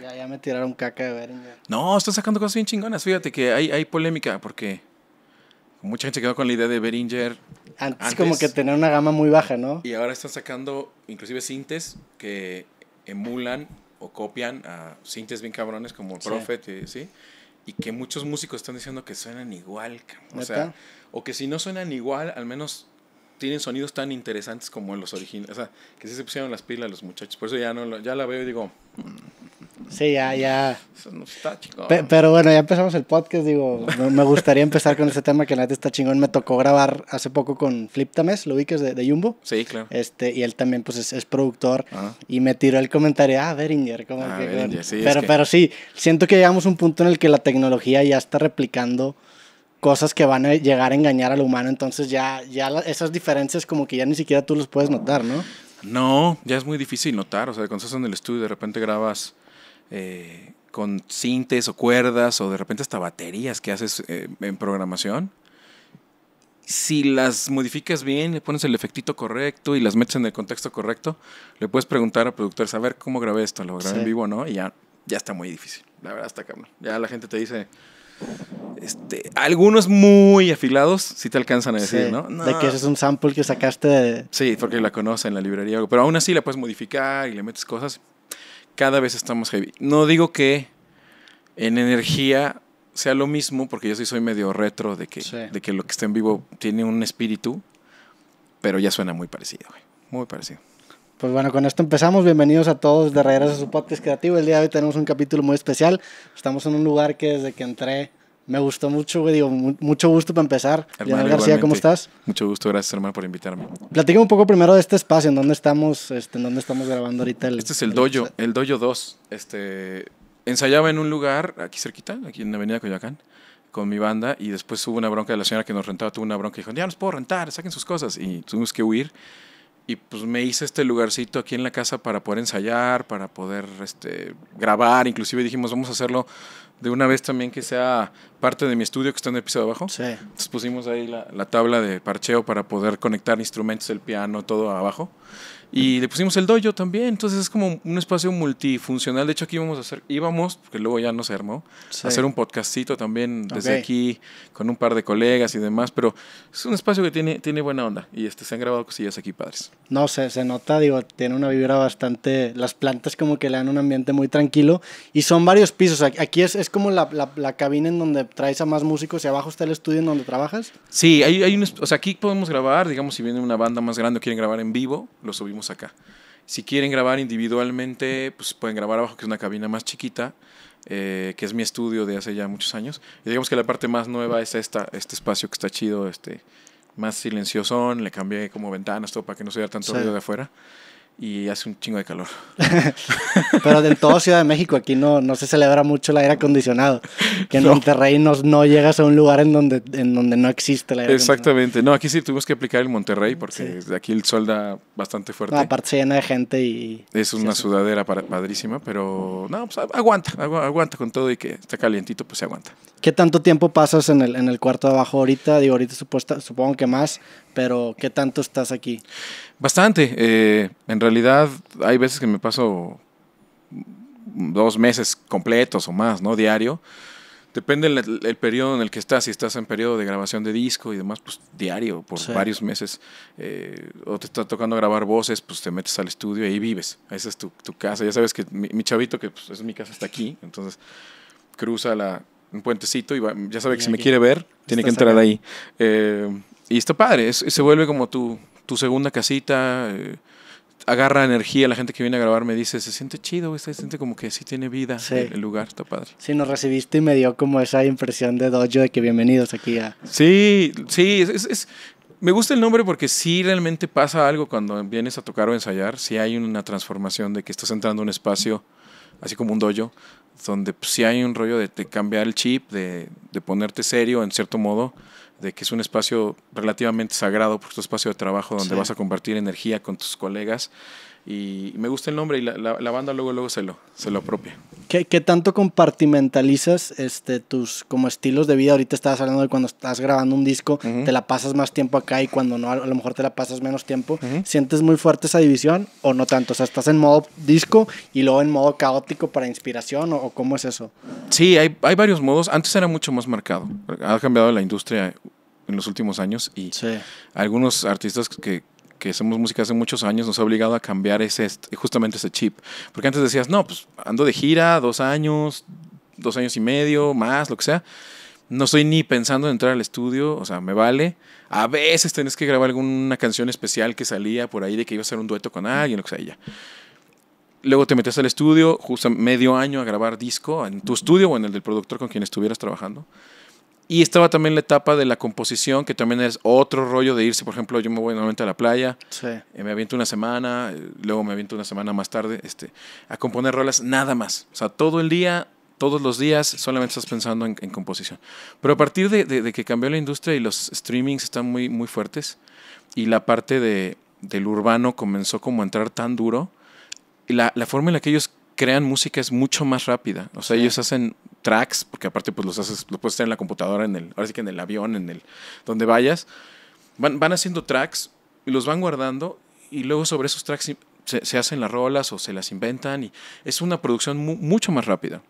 Ya, ya me tiraron caca de Beringer. No, están sacando cosas bien chingonas. Fíjate que hay, hay polémica porque mucha gente quedó con la idea de Beringer. Antes, como que tener una gama muy baja, ¿no? Y ahora están sacando inclusive sintes que emulan o copian a sintes bien cabrones como Prophet, y, ¿sí? Y que muchos músicos están diciendo que suenan igual, o sea, o que si no suenan igual, al menos tienen sonidos tan interesantes como en los originales. O sea, que sí se pusieron las pilas los muchachos. Por eso ya no ya la veo y digo. Mm, sí, ya, ya. Eso está pero bueno, ya empezamos el podcast. Digo, me gustaría empezar con este tema que la neta está chingón. Me tocó grabar hace poco con Flip Tames, lo que de, de Jumbo. Sí, claro. Este, y él también, pues, es, productor. Ah. Y me tiró el comentario, ah, Beringer, ah, como pero, pero sí, siento que llegamos a un punto en el que la tecnología ya está replicando cosas que van a llegar a engañar al humano, entonces ya, ya esas diferencias como que ya ni siquiera tú los puedes notar, ¿no? No, ya es muy difícil notar, o sea, cuando estás en el estudio de repente grabas eh, con cintes o cuerdas o de repente hasta baterías que haces eh, en programación. Si las modificas bien, le pones el efectito correcto y las metes en el contexto correcto, le puedes preguntar al productor, a ver cómo grabé esto, lo grabé en vivo no, y ya, ya está muy difícil. La verdad está cabrón. Ya la gente te dice, este, algunos muy afilados si te alcanzan a decir, ¿no? De que ese es un sample que sacaste de... Sí, porque la conoce en la librería. Pero aún así la puedes modificar y le metes cosas. Cada vez estamos heavy. No digo que en energía sea lo mismo, porque yo sí soy medio retro de que, de que lo que está en vivo tiene un espíritu, pero ya suena muy parecido, Muy parecido. Pues bueno, con esto empezamos. Bienvenidos a todos de regreso a su podcast creativo. El día de hoy tenemos un capítulo muy especial. Estamos en un lugar que desde que entré me gustó mucho, güey. Digo, mucho gusto para empezar. Hermano, García, ¿cómo estás? Mucho gusto, gracias, hermano, por invitarme. Platícame un poco primero de este espacio, en donde estamos, este, en donde estamos grabando ahorita. El, este es el, Doyo, dojo, el dojo 2. Este, ensayaba en un lugar aquí cerquita, aquí en Avenida Coyoacán con mi banda y después hubo una bronca de la señora que nos rentaba, tuvo una bronca y dijo, ya nos puedo rentar, saquen sus cosas y tuvimos que huir y pues me hice este lugarcito aquí en la casa para poder ensayar, para poder este, grabar, inclusive dijimos vamos a hacerlo de una vez también que sea parte de mi estudio que está en el piso de abajo. Sí. Entonces pusimos ahí la, la tabla de parcheo para poder conectar instrumentos, el piano, todo abajo. Y le pusimos el doyo también, entonces es como un espacio multifuncional. De hecho, aquí íbamos a hacer, íbamos, porque luego ya no se armó, a hacer un podcastito también desde aquí, con un par de colegas y demás, pero es un espacio que tiene, tiene buena onda y este, se han grabado cosillas aquí padres. No, se, se nota, digo, tiene una vibra bastante, las plantas como que le dan un ambiente muy tranquilo y son varios pisos. Aquí es, es como la, la, cabina en donde traes a más músicos y abajo está el estudio en donde trabajas. Sí, hay, hay o sea, aquí podemos grabar, digamos, si viene una banda más grande o quieren grabar en vivo, lo subimos acá. Si quieren grabar individualmente, pues pueden grabar abajo, que es una cabina más chiquita, eh, que es mi estudio de hace ya muchos años. Y digamos que la parte más nueva es esta, este espacio que está chido, este, más silencioso le cambié como ventanas, todo para que no se vea tanto ruido de afuera y hace un chingo de calor. Pero del todo Ciudad de México, aquí no, no se celebra mucho el aire acondicionado. Que en Monterrey no, no, llegas a un lugar en donde, en donde no existe el aire Exactamente. No, aquí sí tuvimos que aplicar el Monterrey porque aquí el sol da bastante fuerte. No, aparte se llena de gente y... Es una sudadera padrísima, pero no, pues aguanta, aguanta con todo y que está calientito, pues se aguanta. ¿Qué tanto tiempo pasas en el, en el cuarto de abajo ahorita? Digo, ahorita supuesta, supongo que más, pero ¿qué tanto estás aquí? Bastante. Eh, en realidad hay veces que me paso dos meses completos o más, ¿no? Diario. Depende el, periodo en el que estás. Si estás en periodo de grabación de disco y demás, pues diario, por varios meses. Eh, o te está tocando grabar voces, pues te metes al estudio y ahí vives. Esa es tu, tu casa. Ya sabes que mi, chavito, que pues, es mi casa, está aquí. Entonces cruza la, un puentecito y ya sabe que si me quiere ver, tiene que entrar ahí. Eh, y está padre, se vuelve como tu, segunda casita, eh, agarra energía, la gente que viene a grabar me dice, se siente chido, se siente como que sí tiene vida El, lugar, está padre. Sí, nos recibiste y me dio como esa impresión de dojo de que bienvenidos aquí a... Sí, sí, es, me gusta el nombre porque sí realmente pasa algo cuando vienes a tocar o ensayar, sí hay una transformación de que estás entrando a un espacio, así como un dojo, donde pues, sí hay un rollo de, cambiar el chip, de, de, ponerte serio en cierto modo, de que es un espacio relativamente sagrado, porque es un espacio de trabajo donde vas a compartir energía con tus colegas y me gusta el nombre y la, banda luego, luego se lo, se lo apropia. ¿Qué, tanto compartimentalizas este, tus como estilos de vida? Ahorita estabas hablando de cuando estás grabando un disco, te la pasas más tiempo acá y cuando no, a lo mejor te la pasas menos tiempo. ¿Sientes muy fuerte esa división o no tanto? O sea, ¿estás en modo disco y luego en modo caótico para inspiración o, cómo es eso? Sí, hay, varios modos. Antes era mucho más marcado. Ha cambiado la industria en los últimos años y algunos artistas que, que hacemos música hace muchos años nos ha obligado a cambiar ese, justamente ese chip. Porque antes decías, no, pues ando de gira dos años, dos años y medio, más, lo que sea. No estoy ni pensando en entrar al estudio, o sea, me vale. A veces tenés que grabar alguna canción especial que salía por ahí de que iba a ser un dueto con alguien, lo que sea, ya. Luego te metes al estudio, justo medio año a grabar disco, en tu estudio o en el del productor con quien estuvieras trabajando. Y estaba también la etapa de la composición, que también es otro rollo de irse. Por ejemplo, yo me voy normalmente a la playa, eh, me aviento una semana, eh, luego me aviento una semana más tarde este, a componer rolas, nada más. O sea, todo el día, todos los días, solamente estás pensando en, composición. Pero a partir de, de, que cambió la industria y los streamings están muy, muy fuertes, y la parte de, del urbano comenzó como a entrar tan duro, la, la forma en la que ellos crean música es mucho más rápida. O sea, ellos hacen tracks, porque aparte pues los haces, los puedes tener en la computadora, en el, ahora sí que en el avión, en el donde vayas, van, van haciendo tracks y los van guardando y luego sobre esos tracks se, hacen las rolas o se las inventan y es una producción mucho más rápida.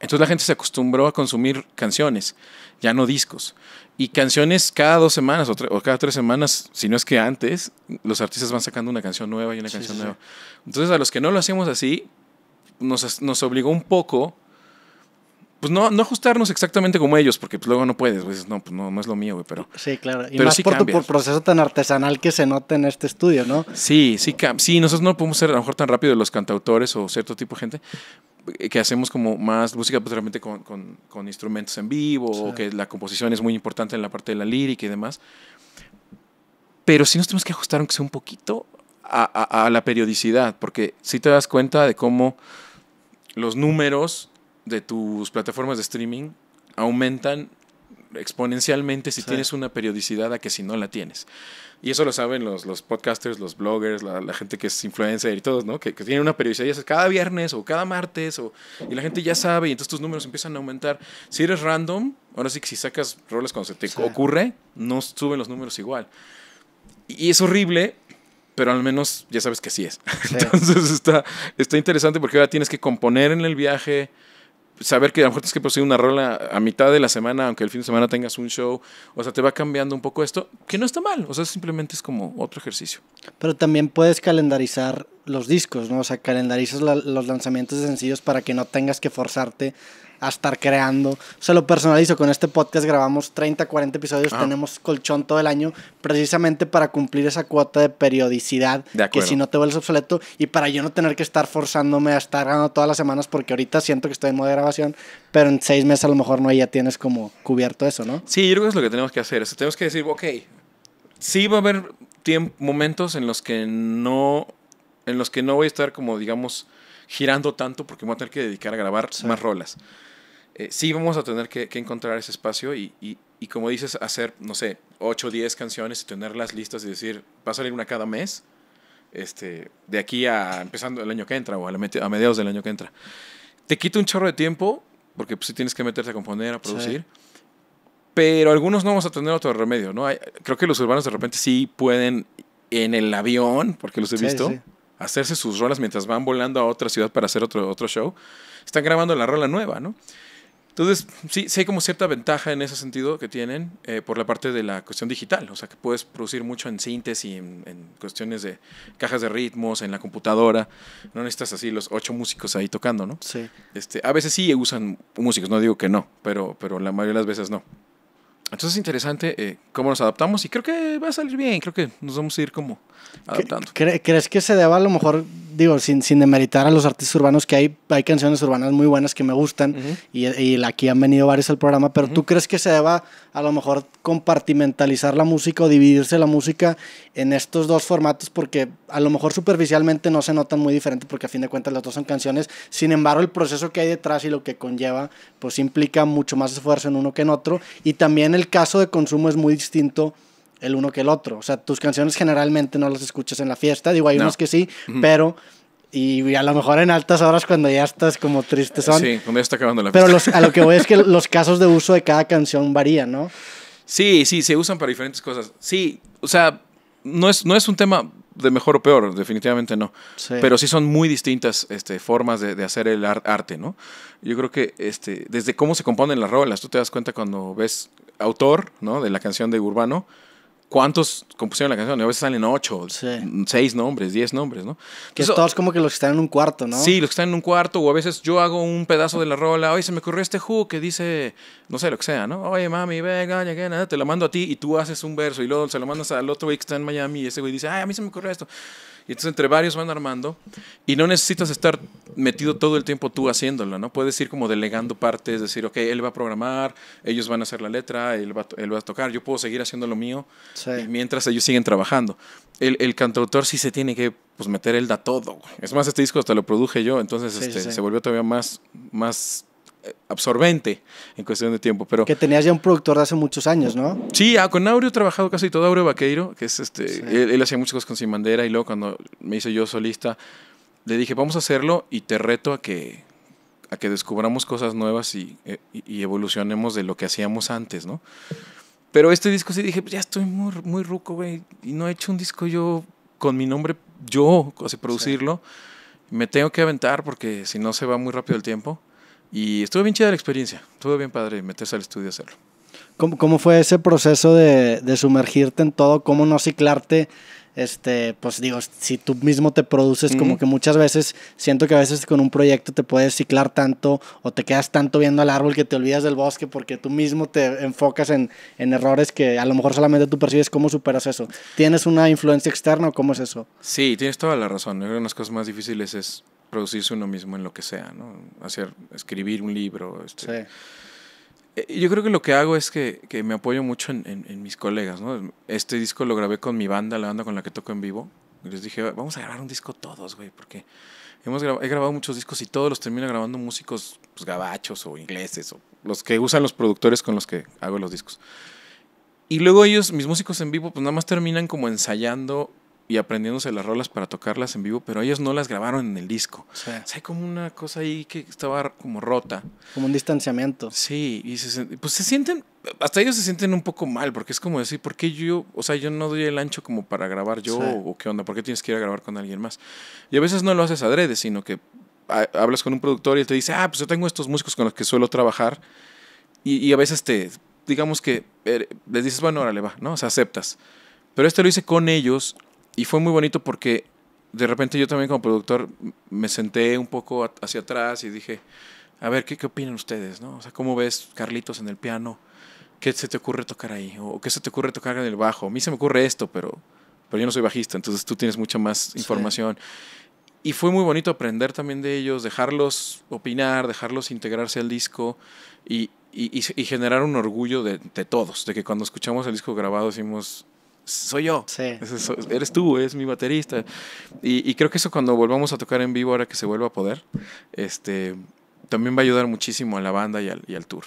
Entonces la gente se acostumbró a consumir canciones, ya no discos. Y canciones cada dos semanas o, cada tres semanas, si no es que antes, los artistas van sacando una canción nueva y una canción nueva. Entonces a los que no lo hacíamos así, nos, nos obligó un poco pues no, no ajustarnos exactamente como ellos, porque pues luego no puedes, pues no, pues no, no es lo mío, güey, pero... Sí, claro, y pero más por, por, proceso tan artesanal que se note en este estudio, ¿no? Sí, sí, sí, nosotros no podemos ser a lo mejor tan rápido los cantautores o cierto tipo de gente, eh, que hacemos como más música pues, realmente con, con, instrumentos en vivo, o que la composición es muy importante en la parte de la lírica y demás. Pero sí nos tenemos que ajustar, aunque sea un poquito, a, a, la periodicidad, porque si sí te das cuenta de cómo los números de tus plataformas de streaming aumentan exponencialmente si tienes una periodicidad a que si no la tienes. Y eso lo saben los, los podcasters, los bloggers, la, gente que es influencer y todos, ¿no? Que, que tienen una periodicidad ya cada viernes o cada martes o, y la gente ya sabe y entonces tus números empiezan a aumentar. Si eres random, ahora sí que si sacas roles cuando se te ocurre, no suben los números igual. Y, es horrible pero al menos ya sabes que sí es. Entonces está, está interesante porque ahora tienes que componer en el viaje, saber que a lo mejor tienes que posee una rola a mitad de la semana, aunque el fin de semana tengas un show, o sea, te va cambiando un poco esto, que no está mal, o sea, simplemente es como otro ejercicio. Pero también puedes calendarizar los discos, ¿no? O sea, calendarizas los lanzamientos de sencillos para que no tengas que forzarte a estar creando. Se lo personalizo. Con este podcast grabamos 30, 40 episodios. Ah. Tenemos colchón todo el año precisamente para cumplir esa cuota de periodicidad. que si no te vuelves obsoleto y para yo no tener que estar forzándome a estar grabando todas las semanas porque ahorita siento que estoy en modo de grabación, pero en seis meses a lo mejor no ya tienes como cubierto eso, ¿no? Sí, yo creo que es lo que tenemos que hacer. Eso tenemos que decir, ok, sí va a haber momentos en los que no en los que no voy a estar como digamos girando tanto porque me voy a tener que dedicar a grabar más rolas. Eh, sí vamos a tener que, encontrar ese espacio y, como dices, hacer, no sé, 8 o 10 canciones y tenerlas listas y decir, va a salir una cada mes, este, de aquí a empezando el año que entra o a, mediados del año que entra. Te quita un chorro de tiempo, porque pues, sí tienes que meterte a componer, a producir. Pero algunos no vamos a tener otro remedio, ¿no? creo que los urbanos de repente sí pueden en el avión, porque los he visto, hacerse sus rolas mientras van volando a otra ciudad para hacer otro, otro show. Están grabando la rola nueva, ¿no? Entonces, sí, sí hay como cierta ventaja en ese sentido que tienen eh, por la parte de la cuestión digital, o sea, que puedes producir mucho en síntesis, en, en, cuestiones de cajas de ritmos, en la computadora, no necesitas así los ocho músicos ahí tocando, ¿no? Sí. Este, a veces sí usan músicos, no digo que no, pero, pero la mayoría de las veces no. Entonces es interesante eh, cómo nos adaptamos y creo que va a salir bien, creo que nos vamos a ir como adaptando. ¿Crees que se deba a lo mejor digo, sin, sin demeritar a los artistas urbanos, que hay, hay canciones urbanas muy buenas que me gustan y, aquí han venido varios al programa, pero ¿tú crees que se deba a lo mejor compartimentalizar la música o dividirse la música en estos dos formatos? Porque a lo mejor superficialmente no se notan muy diferentes porque a fin de cuentas las dos son canciones, sin embargo el proceso que hay detrás y lo que conlleva, pues implica mucho más esfuerzo en uno que en otro y también el caso de consumo es muy distinto el uno que el otro. O sea, tus canciones generalmente no las escuchas en la fiesta. Digo, hay no. unos que sí, pero. Y a lo mejor en altas horas cuando ya estás como triste son. Sí, cuando ya está acabando la fiesta. Pero a lo que voy es que los casos de uso de cada canción varían, ¿no? Sí, sí, se usan para diferentes cosas. Sí, o sea, no es, no es un tema de mejor o peor, definitivamente no. Pero sí son muy distintas este, formas de, hacer el arte, ¿no? Yo creo que este, desde cómo se componen las rolas, tú te das cuenta cuando ves autor, ¿no? De la canción de Urbano, cuántos compusieron la canción. A veces salen ocho, seis nombres, diez nombres, ¿no? Que son todos como que los que están en un cuarto, ¿no? Sí, los que están en un cuarto, o a veces yo hago un pedazo de la rola, oye, se me ocurrió este hook que dice, no sé, lo que sea, ¿no? Oye, mami, venga, nada, te lo mando a ti y tú haces un verso y luego se lo mandas al otro güey que está en Miami y ese güey dice, ay, a mí se me ocurrió esto. Y entonces entre varios van armando y no necesitas estar metido todo el tiempo tú haciéndolo, ¿no? Puedes ir como delegando partes, decir, ok, él va a programar, ellos van a hacer la letra, él va, a tocar, yo puedo seguir haciendo lo mío mientras ellos siguen trabajando. El, el, cantautor sí se tiene que pues, meter él da todo. Es más, este disco hasta lo produje yo, entonces este, se volvió todavía más, más absorbente en cuestión de tiempo. Pero, que tenías ya un productor de hace muchos años, ¿no? Sí, ah, con Aureo he trabajado casi todo, Aureo Vaqueiro, que es este, él, hacía muchas cosas con Sin y luego cuando me hice yo solista, le dije, vamos a hacerlo y te reto a que, a que descubramos cosas nuevas eh, y, evolucionemos de lo que hacíamos antes, ¿no? Pero este disco sí dije, ya estoy muy, muy ruco, güey, y no he hecho un disco yo con mi nombre, yo, así producirlo. Me tengo que aventar porque si no se va muy rápido el tiempo. Y estuvo bien chida la experiencia, estuvo bien padre meterse al estudio a hacerlo. ¿Cómo, cómo fue ese proceso de, de, sumergirte en todo? ¿Cómo no ciclarte? Este, pues digo, si tú mismo te produces, como que muchas veces siento que a veces con un proyecto te puedes ciclar tanto o te quedas tanto viendo al árbol que te olvidas del bosque porque tú mismo te enfocas en, en errores que a lo mejor solamente tú percibes. ¿Cómo superas eso? ¿Tienes una influencia externa o cómo es eso? Sí, tienes toda la razón. Una de las cosas más difíciles es producirse uno mismo en lo que sea, ¿no? Hacer, escribir un libro. Este. Sí. Eh, yo creo que lo que hago es que, que me apoyo mucho en, en, mis colegas, ¿no? Este disco lo grabé con mi banda, la banda con la que toco en vivo. les dije, vamos a grabar un disco todos, güey, porque hemos he grabado muchos discos y todos los termino grabando músicos pues, gabachos o ingleses o los que usan los productores con los que hago los discos. Y luego ellos, mis músicos en vivo, pues nada más terminan como ensayando y aprendiéndose las rolas para tocarlas en vivo, pero ellos no las grabaron en el disco. O sea, hay como una cosa ahí que estaba como rota. Como un distanciamiento. Sí, y se, pues se sienten, hasta ellos se sienten un poco mal, porque es como decir, ¿por qué yo, o sea, yo no doy el ancho como para grabar yo o qué onda? ¿Por qué tienes que ir a grabar con alguien más? Y a veces no lo haces adrede, sino que hablas con un productor y él te dice, ah, pues yo tengo estos músicos con los que suelo trabajar. Y, a veces te, digamos que er, les dices, bueno, órale, va, ¿no? O sea, aceptas. Pero este lo hice con ellos, y fue muy bonito porque de repente yo también como productor me senté un poco hacia atrás y dije, a ver, ¿qué, qué opinan ustedes? ¿no? O sea, ¿cómo ves Carlitos en el piano? ¿Qué se te ocurre tocar ahí? ¿O qué se te ocurre tocar en el bajo? A mí se me ocurre esto, pero, pero yo no soy bajista, entonces tú tienes mucha más información. Y fue muy bonito aprender también de ellos, dejarlos opinar, dejarlos integrarse al disco y, generar un orgullo de, de todos, de que cuando escuchamos el disco grabado decimos, soy yo. eres tú, es mi baterista. Y, creo que eso cuando volvamos a tocar en vivo, ahora que se vuelva a poder, este, también va a ayudar muchísimo a la banda y al, tour.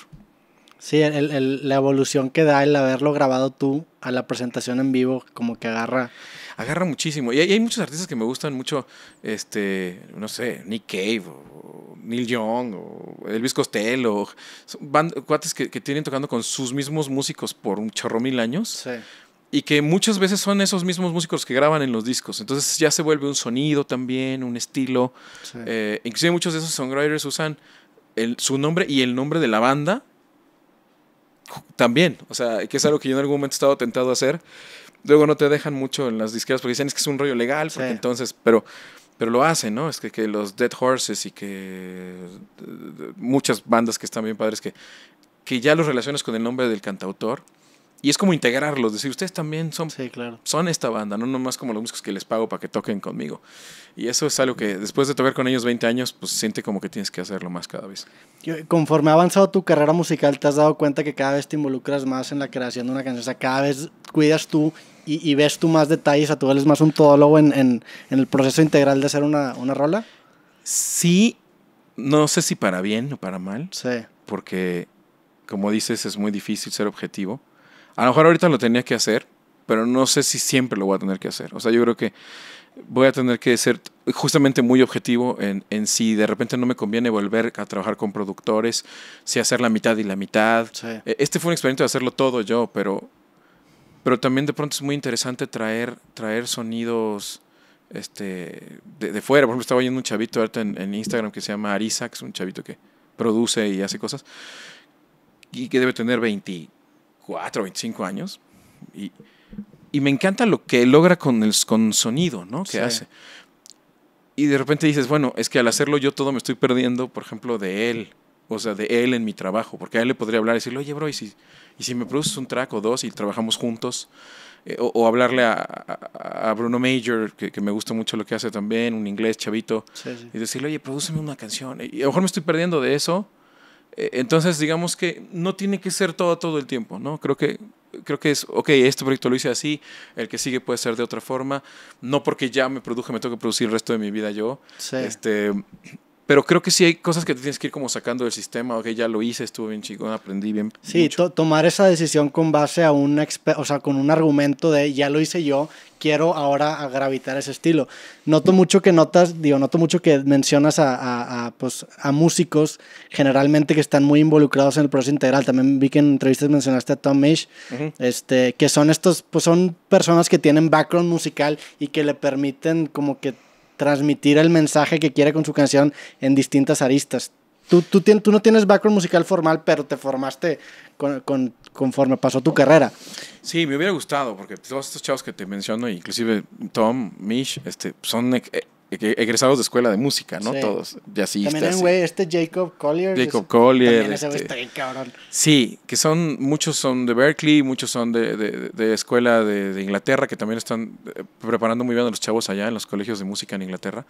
Sí, la evolución que da el haberlo grabado tú a la presentación en vivo, como que agarra. Agarra muchísimo. Y hay, muchos artistas que me gustan mucho, este, no sé, Nick Cave o Neil Young o Elvis Costello, cuates que, que, tienen tocando con sus mismos músicos por un chorro mil años. Sí y que muchas veces son esos mismos músicos que graban en los discos. Entonces ya se vuelve un sonido también, un estilo. Eh, inclusive muchos de esos songwriters usan su nombre y el nombre de la banda también. O sea, que es algo que yo en algún momento he estado tentado a hacer. Luego no te dejan mucho en las disqueras porque dicen es que es un rollo legal, entonces, pero, pero lo hacen, ¿no? Es que, los Dead Horses y que eh, muchas bandas que están bien padres que, que ya los relacionas con el nombre del cantautor y es como integrarlos, decir, ustedes también son, son esta banda, no más como los músicos que les pago para que toquen conmigo. Y eso es algo que después de tocar con ellos 20 años, pues siente como que tienes que hacerlo más cada vez. Conforme ha avanzado tu carrera musical, te has dado cuenta que cada vez te involucras más en la creación de una canción, o sea, cada vez cuidas tú y, ves tú más detalles, a tú eres más un todólogo en, el proceso integral de hacer una, una rola. Sí, no sé si para bien o para mal. Sí. Porque, como dices, es muy difícil ser objetivo. A lo mejor ahorita lo tenía que hacer, pero no sé si siempre lo voy a tener que hacer. O sea, yo creo que voy a tener que ser justamente muy objetivo en, si de repente no me conviene volver a trabajar con productores, si hacer la mitad y la mitad. E, este fue un experimento de hacerlo todo yo, pero, pero también de pronto es muy interesante traer, traer sonidos este, de, fuera. Por ejemplo, estaba oyendo un chavito ahorita en, Instagram que se llama Arisa, un chavito que produce y hace cosas, y que debe tener 20 o 25 años. Y, y me encanta lo que logra con el con sonido, ¿no? Que hace. Y de repente dices, bueno, es que al hacerlo yo todo me estoy perdiendo, por ejemplo, de él. O sea, de él en mi trabajo. Porque a él le podría hablar y decirle, oye, bro, ¿y si, y si me produces un track o dos y trabajamos juntos? Eh, o, hablarle a, a, Bruno Major, que, que, me gusta mucho lo que hace también, un inglés chavito, y decirle, oye, prodúceme una canción. Y a lo mejor me estoy perdiendo de eso, eh, entonces, digamos que no tiene que ser todo todo el tiempo, ¿no? Creo que, creo que es, ok, este proyecto lo hice así, el que sigue puede ser de otra forma, no porque ya me produje, me tengo que producir el resto de mi vida yo. Este, pero creo que sí hay cosas que te tienes que ir como sacando del sistema. Ok, ya lo hice, estuvo bien chico, aprendí bien. Sí, tomar esa decisión con base a un, o sea, con un argumento de ya lo hice yo, quiero ahora gravitar ese estilo. Noto mucho que notas, digo, noto mucho que mencionas a, a, pues, a músicos generalmente que están muy involucrados en el proceso integral. También vi que en entrevistas mencionaste a Tom Misch, este, que son estos, pues son personas que tienen background musical y que le permiten como que transmitir el mensaje que quiere con su canción en distintas aristas. Tú, tú, tú no tienes background musical formal, pero te formaste con, con, conforme pasó tu carrera. Sí, me hubiera gustado, porque todos estos chavos que te menciono, inclusive Tom, Mish, este, son egresados de escuela de música, ¿no? Sí. Todos, jazzistas. También güey, este Jacob Collier. Jacob Collier. También ese este, cabrón. Sí, que son, muchos son de Berkeley, muchos son de, de, escuela de, Inglaterra, que también están eh, preparando muy bien a los chavos allá en los colegios de música en Inglaterra.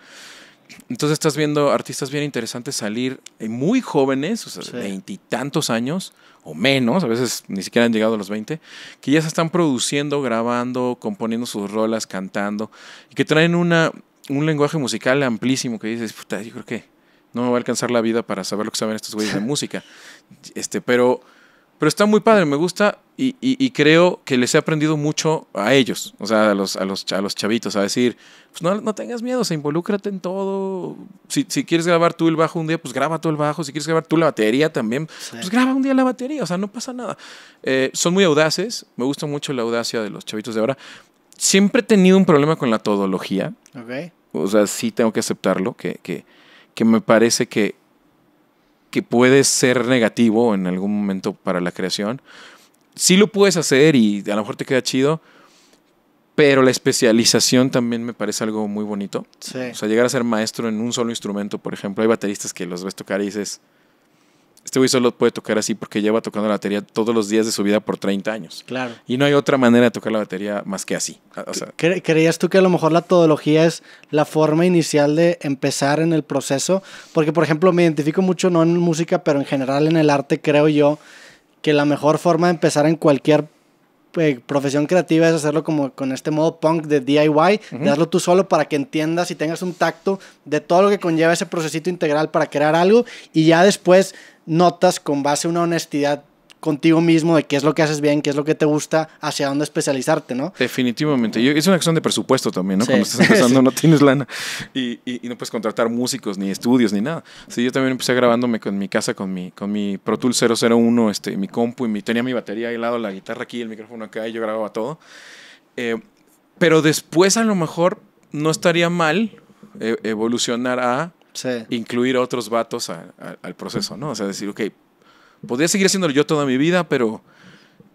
Entonces estás viendo artistas bien interesantes salir eh, muy jóvenes, o sea, veintitantos años o menos, a veces ni siquiera han llegado a los 20, que ya se están produciendo, grabando, componiendo sus rolas, cantando, y que traen una, un lenguaje musical amplísimo que dices, puta, yo creo que no me va a alcanzar la vida para saber lo que saben estos güeyes de música. Este, pero, pero está muy padre, me gusta y, y, creo que les he aprendido mucho a ellos, o sea, a los, a los, chavitos, a decir, pues no, no tengas miedo, se involúcrate en todo. Si, si, quieres grabar tú el bajo un día, pues graba tú el bajo. Si quieres grabar tú la batería también, pues graba un día la batería, o sea, no pasa nada. Eh, son muy audaces, me gusta mucho la audacia de los chavitos de ahora siempre he tenido un problema con la todología. Okay. O sea, sí tengo que aceptarlo, que, que, me parece que, que puede ser negativo en algún momento para la creación. Sí lo puedes hacer y a lo mejor te queda chido, pero la especialización también me parece algo muy bonito. O sea, llegar a ser maestro en un solo instrumento, por ejemplo, hay bateristas que los ves tocar y dices este güey solo puede tocar así porque lleva tocando la batería todos los días de su vida por 30 años. Claro. Y no hay otra manera de tocar la batería más que así. O ¿Creías tú que a lo mejor la todología es la forma inicial de empezar en el proceso? Porque, por ejemplo, me identifico mucho, no en música, pero en general en el arte, creo yo, que la mejor forma de empezar en cualquier eh, profesión creativa es hacerlo como con este modo punk de DIY, darlo tú solo para que entiendas y tengas un tacto de todo lo que conlleva ese procesito integral para crear algo y ya después notas con base a una honestidad contigo mismo de qué es lo que haces bien, qué es lo que te gusta, hacia dónde especializarte, ¿no? Definitivamente. yo es una cuestión de presupuesto también, ¿no? Cuando estás empezando no tienes lana y, no puedes contratar músicos, ni estudios, ni nada. Sí, yo también empecé grabándome con mi casa, con mi, con mi Pro Tool 001, este, mi compu, y tenía mi batería ahí al lado, la guitarra aquí, el micrófono acá, y yo grababa todo. Eh, pero después a lo mejor no estaría mal eh, evolucionar a incluir otros vatos al proceso, ¿no? O sea, decir, ok, podría seguir haciéndolo yo toda mi vida, pero,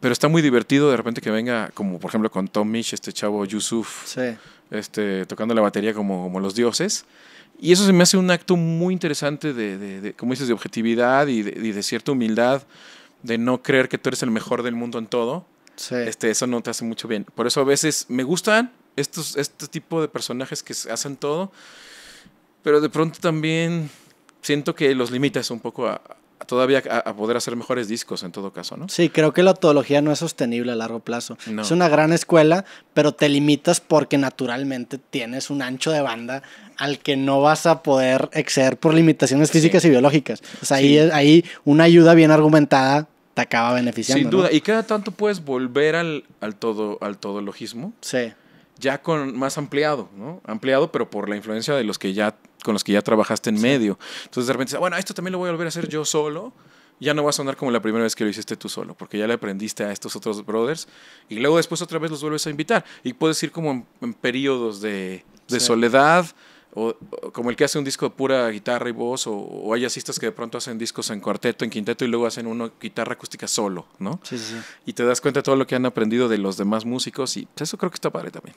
pero está muy divertido de repente que venga, como por ejemplo con Tom Misch, este chavo Yusuf, este, tocando la batería como, como los dioses. Y eso se me hace un acto muy interesante de, de como dices, de objetividad y de, cierta humildad, de no creer que tú eres el mejor del mundo en todo. Este, eso no te hace mucho bien. Por eso a veces me gustan estos, este tipo de personajes que hacen todo, pero de pronto también siento que los limitas un poco a, todavía a, poder hacer mejores discos en todo caso, ¿no? Sí, creo que la autología no es sostenible a largo plazo. Es una gran escuela, pero te limitas porque naturalmente tienes un ancho de banda al que no vas a poder exceder por limitaciones físicas y biológicas. O sea, ahí, ahí una ayuda bien argumentada te acaba beneficiando. Sin duda, y cada tanto puedes volver al, al todo, al todologismo. Sí ya con más ampliado, ¿no? Ampliado, pero por la influencia de los que ya, con los que ya trabajaste en medio. Entonces de repente, bueno, esto también lo voy a volver a hacer yo solo. Ya no va a sonar como la primera vez que lo hiciste tú solo, porque ya le aprendiste a estos otros brothers y luego después otra vez los vuelves a invitar. Y puedes ir como en, periodos de, de soledad, o, como el que hace un disco de pura guitarra y voz, o, hay asistas que de pronto hacen discos en cuarteto, en quinteto y luego hacen una guitarra acústica solo, ¿no? Sí, sí. Y te das cuenta de todo lo que han aprendido de los demás músicos y eso creo que está padre también.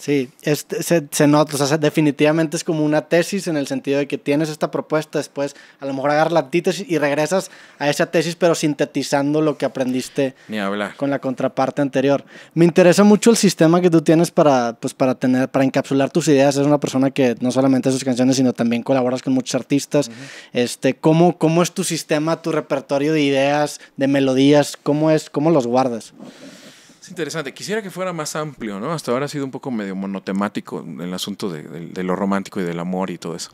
Sí, se, nota, definitivamente es como una tesis en el sentido de que tienes esta propuesta, después a lo mejor agarras la antítesis y regresas a esa tesis, pero sintetizando lo que aprendiste con la contraparte anterior. Me interesa mucho el sistema que tú tienes para, pues, tener, para encapsular tus ideas. es una persona que no solamente sus canciones, sino también colaboras con muchos artistas. Este, ¿cómo, ¿Cómo es tu sistema, tu repertorio de ideas, de melodías? ¿Cómo, es, cómo los guardas? Es interesante. Quisiera que fuera más amplio, ¿no? Hasta ahora ha sido un poco medio monotemático el asunto de, lo romántico y del amor y todo eso.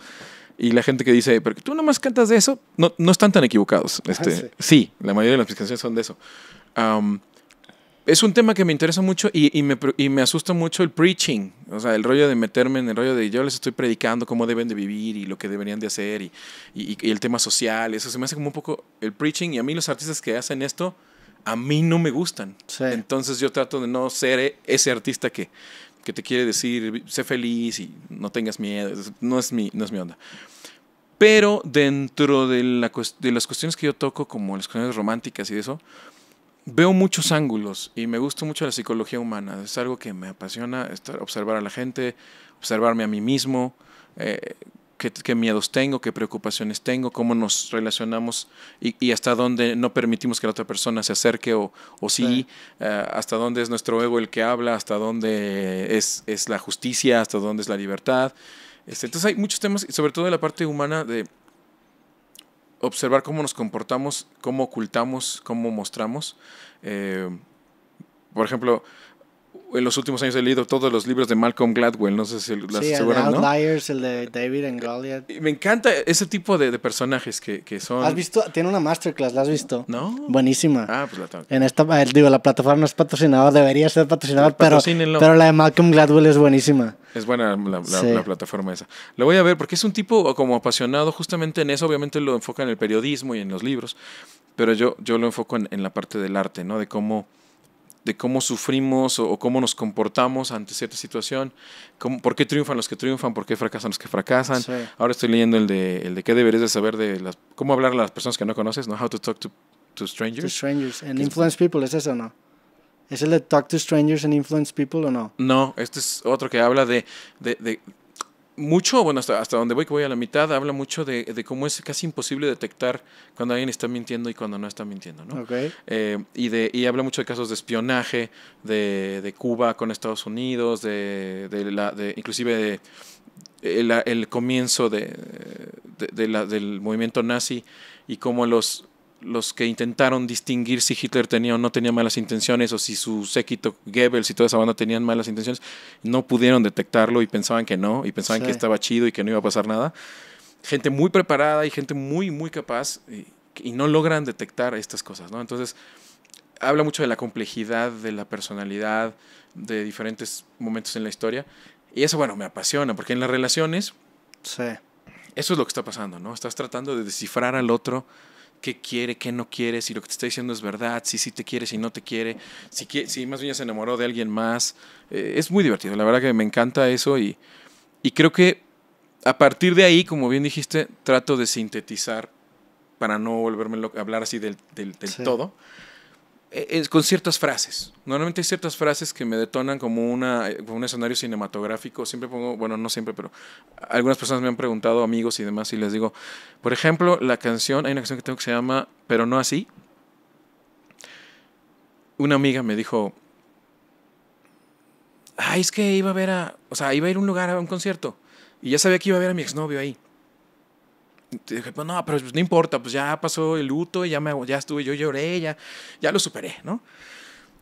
Y la gente que dice, pero tú nomás cantas de eso, no, no están tan equivocados. Ah, este, sí. la mayoría de las canciones son de eso. es un tema que me interesa mucho y, y, me, y, me, asusta mucho el preaching, o sea, el rollo de meterme en el rollo de yo les estoy predicando cómo deben de vivir y lo que deberían de hacer y, y el tema social, eso se me hace como un poco el preaching y a mí los artistas que hacen esto a mí no me gustan. Entonces yo trato de no ser e-, ese artista que, que te quiere decir, sé feliz y no tengas miedo. No es mi, no es mi onda. Pero dentro de, la, de las cuestiones que yo toco, como las cuestiones románticas y eso, veo muchos ángulos y me gusta mucho la psicología humana. Es algo que me apasiona, estar, observar a la gente, observarme a mí mismo, eh, qué, miedos tengo, qué preocupaciones tengo, cómo nos relacionamos y, hasta dónde no permitimos que la otra persona se acerque o, sí, eh, hasta dónde es nuestro ego el que habla, hasta dónde es, la justicia, hasta dónde es la libertad. Este, entonces hay muchos temas, sobre todo en la parte humana, de observar cómo nos comportamos, cómo ocultamos, cómo mostramos. Eh, por ejemplo, en los últimos años he leído todos los libros de Malcolm Gladwell, no sé si las sí, el de Outliers, el de David and Goliath. Me encanta ese tipo de, personajes que, son... ¿Has visto? Tiene una masterclass, ¿la has visto? ¿No? Buenísima. Ah, pues la tengo. En esta, eh, digo, la plataforma no es patrocinada, debería ser patrocinada, pero, la de Malcolm Gladwell es buenísima. Es buena la, plataforma esa. Lo voy a ver porque es un tipo como apasionado justamente en eso. Obviamente lo enfoca en el periodismo y en los libros, pero yo, yo lo enfoco en la parte del arte, ¿no? De cómo de cómo sufrimos o, cómo nos comportamos ante cierta situación, por qué triunfan los que triunfan, por qué fracasan los que fracasan. Ahora estoy leyendo el de, el de qué deberías de saber de las, cómo hablar a las personas que no conoces, ¿no? How to talk to, to strangers. and influence people, ¿es eso no? ¿Es el de talk to strangers and influence people o no? No, este es otro que habla de, de mucho, bueno, hasta, hasta donde voy, que voy a la mitad, habla mucho de, cómo es casi imposible detectar cuando alguien está mintiendo y cuando no está mintiendo, ¿no? Eh, y, de, y habla mucho de casos de espionaje de, Cuba con Estados Unidos, de, de la, inclusive el, eh, el, comienzo de, la, del movimiento nazi y cómo los los que intentaron distinguir si Hitler tenía o no tenía malas intenciones o si su séquito Goebbels y toda esa banda tenían malas intenciones, no pudieron detectarlo y pensaban que no, y pensaban que estaba chido y que no iba a pasar nada. Gente muy preparada y gente muy, muy capaz eh, y, no logran detectar estas cosas, ¿no? Entonces, habla mucho de la complejidad, de la personalidad, de diferentes momentos en la historia. Y eso, bueno, me apasiona, porque en las relaciones... Sí. Eso es lo que está pasando, ¿no? Estás tratando de descifrar al otro qué quiere, qué no quiere, si lo que te está diciendo es verdad, si sí te quiere, si no te quiere, si, si más bien se enamoró de alguien más. Eh, es muy divertido, la verdad que me encanta eso y, y creo que a partir de ahí, como bien dijiste, trato de sintetizar para no volverme a hablar así del, del, del todo. Eh, eh, con ciertas frases. Normalmente hay ciertas frases que me detonan como, una, eh, un escenario cinematográfico. Siempre pongo, bueno, no siempre, pero algunas personas me han preguntado, amigos y demás, y les digo, por ejemplo, la canción, hay una canción que tengo que se llama Pero no así. Una amiga me dijo, ay, es que iba a ver a, o sea, iba a ir a un lugar, a un concierto, y ya sabía que iba a ver a mi exnovio ahí dije, pues no, pero pues, no importa, pues ya pasó el luto, ya, me, ya estuve, yo lloré, ya, ya lo superé, ¿no?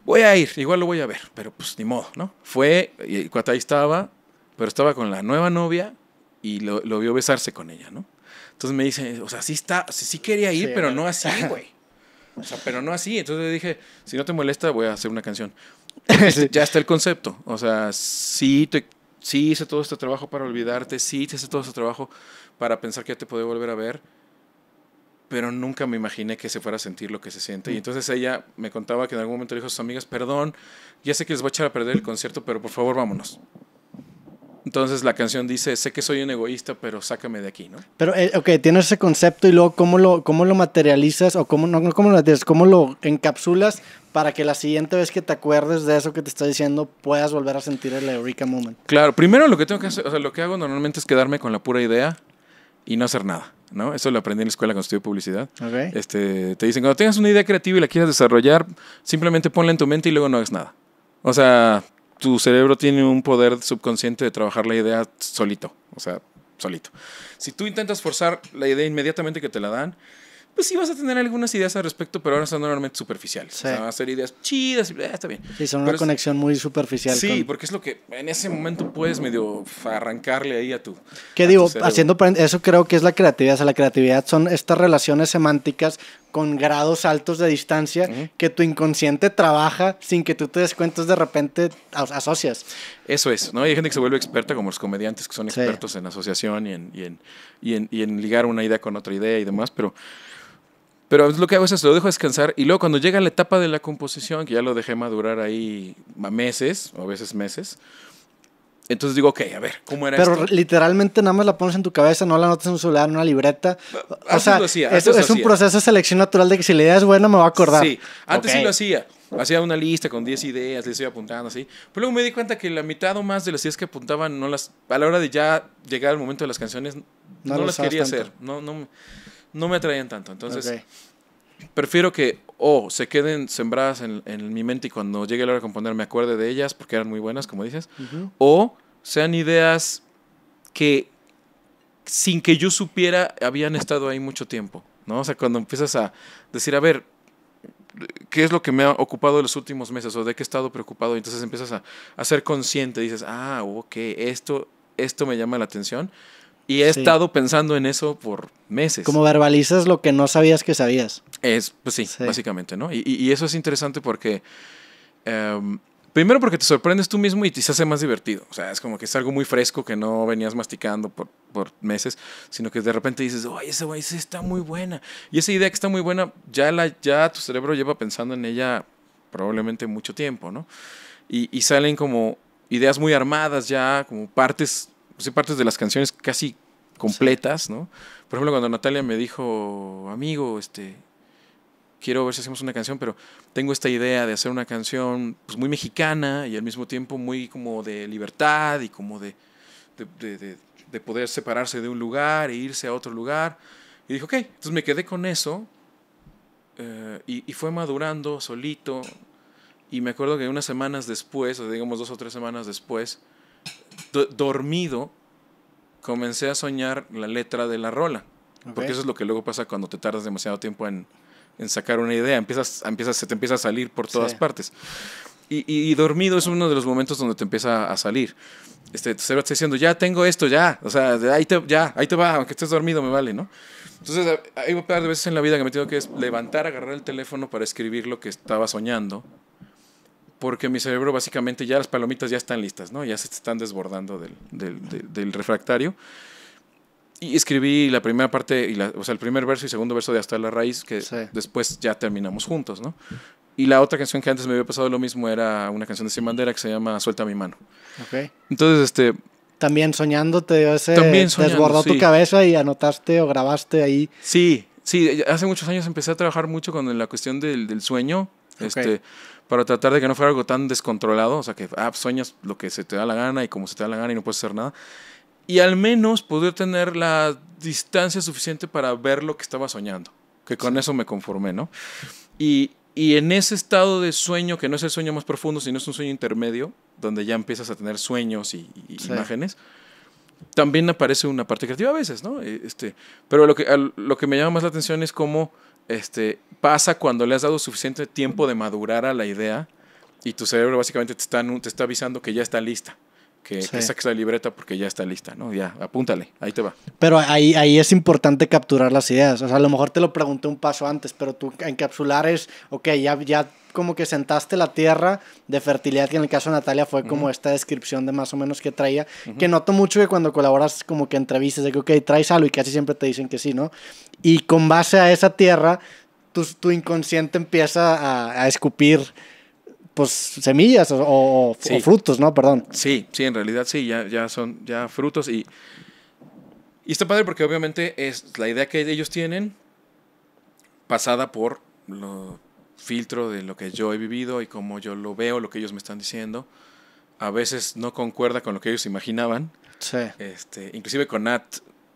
Voy a ir, igual lo voy a ver, pero pues ni modo, ¿no? Fue, y cuando ahí estaba, pero estaba con la nueva novia y lo, vio besarse con ella, ¿no? Entonces me dice, o sea, sí está, sí, sí quería ir, pero no así, güey. O sea, pero no así. Entonces dije, si no te molesta, voy a hacer una canción. ya está el concepto. O sea, sí te, sí hice todo este trabajo para olvidarte, sí hice todo este trabajo para pensar que ya te podía volver a ver, pero nunca me imaginé que se fuera a sentir lo que se siente. Y mm. entonces ella me contaba que en algún momento le dijo a sus amigas, perdón, ya sé que les voy a echar a perder el concierto, pero por favor vámonos. Entonces la canción dice, sé que soy un egoísta, pero sácame de aquí, ¿no? Pero, eh, ok, tienes ese concepto y luego cómo lo, cómo lo materializas o cómo, no, cómo lo cómo lo encapsulas para que la siguiente vez que te acuerdes de eso que te está diciendo puedas volver a sentir el Eureka Moment. Claro, primero lo que tengo que hacer, o sea, lo que hago normalmente es quedarme con la pura idea y no hacer nada. ¿no? Eso lo aprendí en la escuela cuando estudié publicidad. Este, te dicen, cuando tengas una idea creativa y la quieras desarrollar, simplemente ponla en tu mente y luego no hagas nada. O sea, tu cerebro tiene un poder subconsciente de trabajar la idea solito, o sea, solito. Si tú intentas forzar la idea inmediatamente que te la dan, pues sí vas a tener algunas ideas al respecto, pero ahora son normalmente superficiales. O sea, van a ser ideas chidas y eh, está bien. Sí, son una conexión muy superficial. Sí, porque es lo que en ese momento puedes medio arrancarle ahí a tu. ¿Qué digo? haciendo eso creo que es la creatividad. O sea, la creatividad son estas relaciones semánticas con grados altos de distancia que tu inconsciente trabaja sin que tú te des cuenta, de repente asocias. Eso es, ¿no? Hay gente que se vuelve experta, como los comediantes que son expertos en asociación y en, ligar una idea con otra idea y demás, pero, pero lo que hago es lo dejo descansar y luego cuando llega la etapa de la composición, que ya lo dejé madurar ahí meses, o a veces meses, entonces digo, ok, a ver, ¿cómo era Pero literalmente nada más la pones en tu cabeza, no la notas en un celular, en una libreta. O sea, es, un proceso de selección natural de que si la idea es buena me va a acordar. Sí, antes sí lo hacía. Hacía una lista con 10 ideas, les iba apuntando así. Pero luego me di cuenta que la mitad o más de las ideas que apuntaban, no las, a la hora de ya llegar al momento de las canciones, no, las quería hacer. No, no, no me atraían tanto. Entonces prefiero que o se queden sembradas en, mi mente y cuando llegue la hora de componer me acuerde de ellas porque eran muy buenas, como dices, o sean ideas que sin que yo supiera habían estado ahí mucho tiempo, ¿no? O sea, cuando empiezas a decir, a ver, ¿qué es lo que me ha ocupado en los últimos meses o de qué he estado preocupado? Y entonces empiezas a, ser consciente, dices, ah, ok, esto, esto me llama la atención. Y he estado pensando en eso por meses. Como verbalizas lo que no sabías que sabías. Es, pues sí, básicamente, ¿no? Y, y, eso es interesante porque... Em, primero porque te sorprendes tú mismo y te hace más divertido. O sea, es como que es algo muy fresco que no venías masticando por, por meses, sino que de repente dices, ¡ay, esa güey está muy buena! Y esa idea que está muy buena, ya, la, ya tu cerebro lleva pensando en ella probablemente mucho tiempo, ¿no? Y, salen como ideas muy armadas ya, como partes, partes de las canciones casi completas, ¿no? Por ejemplo, cuando Natalia me dijo, amigo, este, quiero ver si hacemos una canción, pero tengo esta idea de hacer una canción pues, muy mexicana y al mismo tiempo muy como de libertad y como de, de, poder separarse de un lugar e irse a otro lugar. Y dije, ok, entonces me quedé con eso eh, y, fue madurando solito. Y me acuerdo que unas semanas después, o digamos dos o tres semanas después, dormido, comencé a soñar la letra de la rola. Porque eso es lo que luego pasa cuando te tardas demasiado tiempo en, en sacar una idea, empiezas, empiezas, se te empieza a salir por todas partes. Y, dormido es uno de los momentos donde te empieza a salir. Este, tu cerebro está diciendo, ya tengo esto, ya, o sea, ahí te, ya, ahí te va, aunque estés dormido, me vale, ¿no? Entonces, hay un par de veces en la vida que me tengo que levantar, agarrar el teléfono para escribir lo que estaba soñando, porque mi cerebro básicamente ya las palomitas ya están listas, ¿no? Ya se están desbordando del, del, del refractario. Y escribí la primera parte, y o sea, el primer verso y segundo verso de Hasta la Raíz, que después ya terminamos juntos, ¿no? Y la otra canción que antes me había pasado lo mismo era una canción de Sin Bandera que se llama Suelta mi mano. Ok. Entonces, este... También soñando te También soñando, Desbordó tu cabeza y anotaste o grabaste ahí. Sí, sí. Hace muchos años empecé a trabajar mucho con la cuestión del, sueño. Este, para tratar de que no fuera algo tan descontrolado, o sea, que ah, sueñas lo que se te da la gana y como se te da la gana y no puedes hacer nada y al menos poder tener la distancia suficiente para ver lo que estaba soñando, que con eso me conformé, ¿no? Y, en ese estado de sueño, que no es el sueño más profundo, sino es un sueño intermedio, donde ya empiezas a tener sueños y, imágenes, también aparece una parte creativa a veces, ¿no? E, este, pero lo que, lo que me llama más la atención es cómo este, pasa cuando le has dado suficiente tiempo de madurar a la idea y tu cerebro básicamente te está, te está avisando que ya está lista que, sí. saques la libreta porque ya está lista, ¿no? Ya, apúntale, ahí te va. Pero ahí, ahí es importante capturar las ideas. O sea, a lo mejor te lo pregunté un paso antes, pero tú encapsular es, ok, ya, ya como que sentaste la tierra de fertilidad, que en el caso de Natalia fue como esta descripción de más o menos que traía, que noto mucho que cuando colaboras como que entrevistas, de que, ok, traes algo y casi siempre te dicen que sí, ¿no? Y con base a esa tierra, tu, tu inconsciente empieza a, a escupir pues semillas o, frutos, ¿no? Perdón. Sí, sí, en realidad sí, ya, ya son ya frutos y, y está padre porque obviamente es la idea que ellos tienen pasada por lo filtro de lo que yo he vivido y cómo yo lo veo, lo que ellos me están diciendo. A veces no concuerda con lo que ellos imaginaban. Sí. Este, inclusive con Nat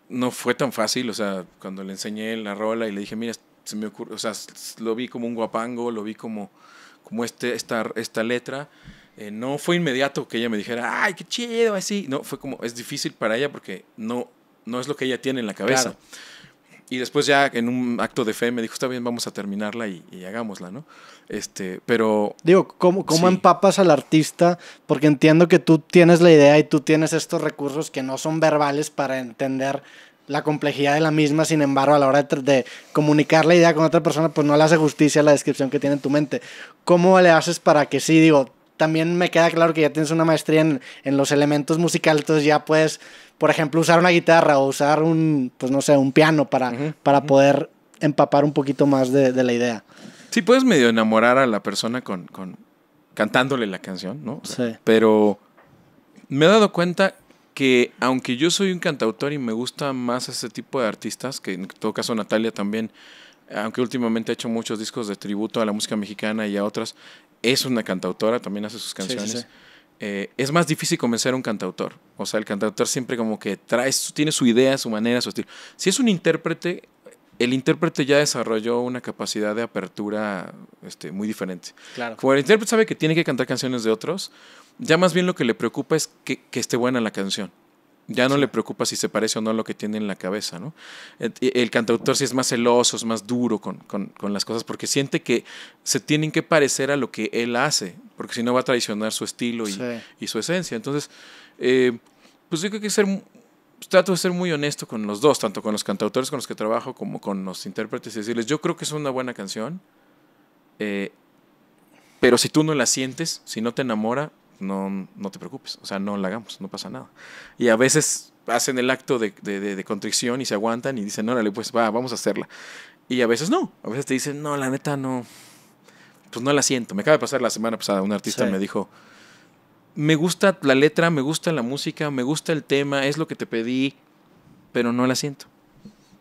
no fue tan fácil, o sea, cuando le enseñé la rola y le dije, mira, se me ocurre, o sea, lo vi como un guapango, lo vi como como este, esta, esta letra. Eh, no fue inmediato que ella me dijera, ay, qué chido, así. No, fue como, es difícil para ella porque no, no es lo que ella tiene en la cabeza. Y después ya en un acto de fe me dijo, está bien, vamos a terminarla y, hagámosla, ¿no? Este, pero... Digo, ¿cómo, empapas al artista? Porque entiendo que tú tienes la idea y tú tienes estos recursos que no son verbales para entender la complejidad de la misma, sin embargo, a la hora de, comunicar la idea con otra persona, pues no le hace justicia la descripción que tiene en tu mente. ¿Cómo le haces para que sí, digo, también me queda claro que ya tienes una maestría en, los elementos musicales, entonces ya puedes, por ejemplo, usar una guitarra o usar un, pues no sé, un piano para, para poder empapar un poquito más de, la idea. Sí, puedes medio enamorar a la persona con, cantándole la canción, ¿no? sí. Pero me he dado cuenta que aunque yo soy un cantautor y me gusta más ese tipo de artistas, que en todo caso Natalia también, aunque últimamente ha hecho muchos discos de tributo a la música mexicana y a otras, es una cantautora, también hace sus canciones. Eh, es más difícil convencer a un cantautor. O sea, el cantautor siempre como que trae, tiene su idea, su manera, su estilo. Si es un intérprete, el intérprete ya desarrolló una capacidad de apertura este, muy diferente. Claro. el intérprete sabe que tiene que cantar canciones de otros, ya más bien lo que le preocupa es que, esté buena la canción. Ya no le preocupa si se parece o no a lo que tiene en la cabeza, ¿no? El, cantautor sí es más celoso, es más duro con, las cosas, porque siente que se tienen que parecer a lo que él hace, porque si no va a traicionar su estilo y, su esencia. Entonces, eh, pues yo creo que ser trato de ser muy honesto con los dos, tanto con los cantautores con los que trabajo como con los intérpretes, y decirles, yo creo que es una buena canción, eh, pero si tú no la sientes, si no te enamora, no, no te preocupes, o sea, no la hagamos, no pasa nada. Y a veces hacen el acto de, de, y se aguantan y dicen, órale, pues va, vamos a hacerla. Y a veces no, a veces te dicen, no, la neta no, pues no la siento. Me acaba de pasar la semana pasada, un artista me dijo, me gusta la letra, me gusta la música, me gusta el tema, es lo que te pedí, pero no la siento.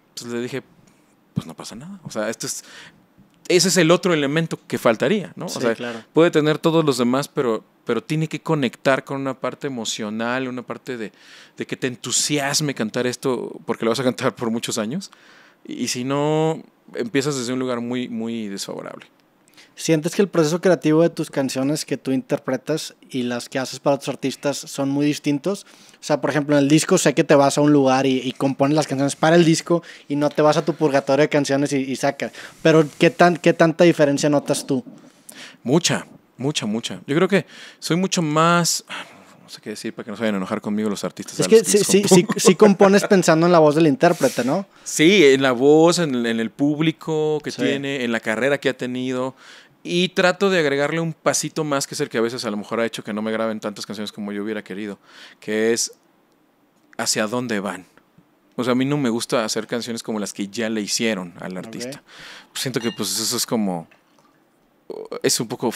Entonces le dije, pues no pasa nada. O sea, esto es, ese es el otro elemento que faltaría, ¿no? puede tener todos los demás, pero, pero tiene que conectar con una parte emocional, una parte de, que te entusiasme cantar esto, porque lo vas a cantar por muchos años. Y, y si no, empiezas desde un lugar muy, muy desfavorable. ¿Sientes que el proceso creativo de tus canciones que tú interpretas y las que haces para otros artistas son muy distintos? O sea, por ejemplo, en el disco sé que te vas a un lugar y, compones las canciones para el disco y no te vas a tu purgatorio de canciones y, sacas. Pero ¿qué, tan, ¿qué tanta diferencia notas tú? Mucha, mucha, mucha. Yo creo que soy mucho más no sé qué decir para que no se vayan a enojar conmigo los artistas. Es que, sí, compones pensando en la voz del intérprete, ¿no? Sí, en la voz, en, el público que tiene, en la carrera que ha tenido, y trato de agregarle un pasito más, que es el que a veces a lo mejor ha hecho que no me graben tantas canciones como yo hubiera querido, que es hacia dónde van. O sea, a mí no me gusta hacer canciones como las que ya le hicieron al artista. Siento que pues eso es como es un poco,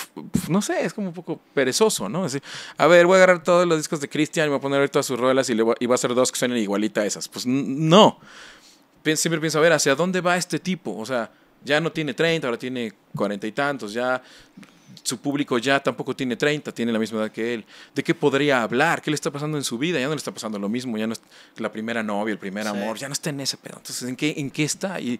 no sé, es como un poco perezoso, ¿no? Así, a ver, voy a agarrar todos los discos de Christian y voy a poner todas sus ruedas y, voy, va a hacer dos que suenen igualita a esas. Pues no. Siempre pienso, a ver, ¿hacia dónde va este tipo? O sea, ya no tiene 30, ahora tiene cuarenta y tantos, ya su público ya tampoco tiene 30, tiene la misma edad que él. ¿De qué podría hablar? ¿Qué le está pasando en su vida? Ya no le está pasando lo mismo, ya no es la primera novia, el primer amor, ya no está en ese pedo. Entonces, ¿en qué, en qué está? Y,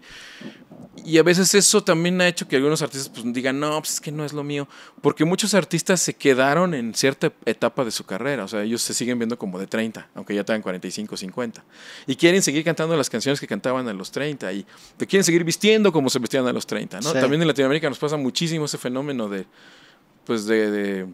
y a veces eso también ha hecho que algunos artistas pues, digan, no, pues es que no es lo mío, porque muchos artistas se quedaron en cierta etapa de su carrera, o sea, ellos se siguen viendo como de 30, aunque ya tengan 45, 50, y quieren seguir cantando las canciones que cantaban a los 30, y te quieren seguir vistiendo como se vestían a los 30, ¿no? También en Latinoamérica nos pasa muchísimo ese fenómeno de pues de,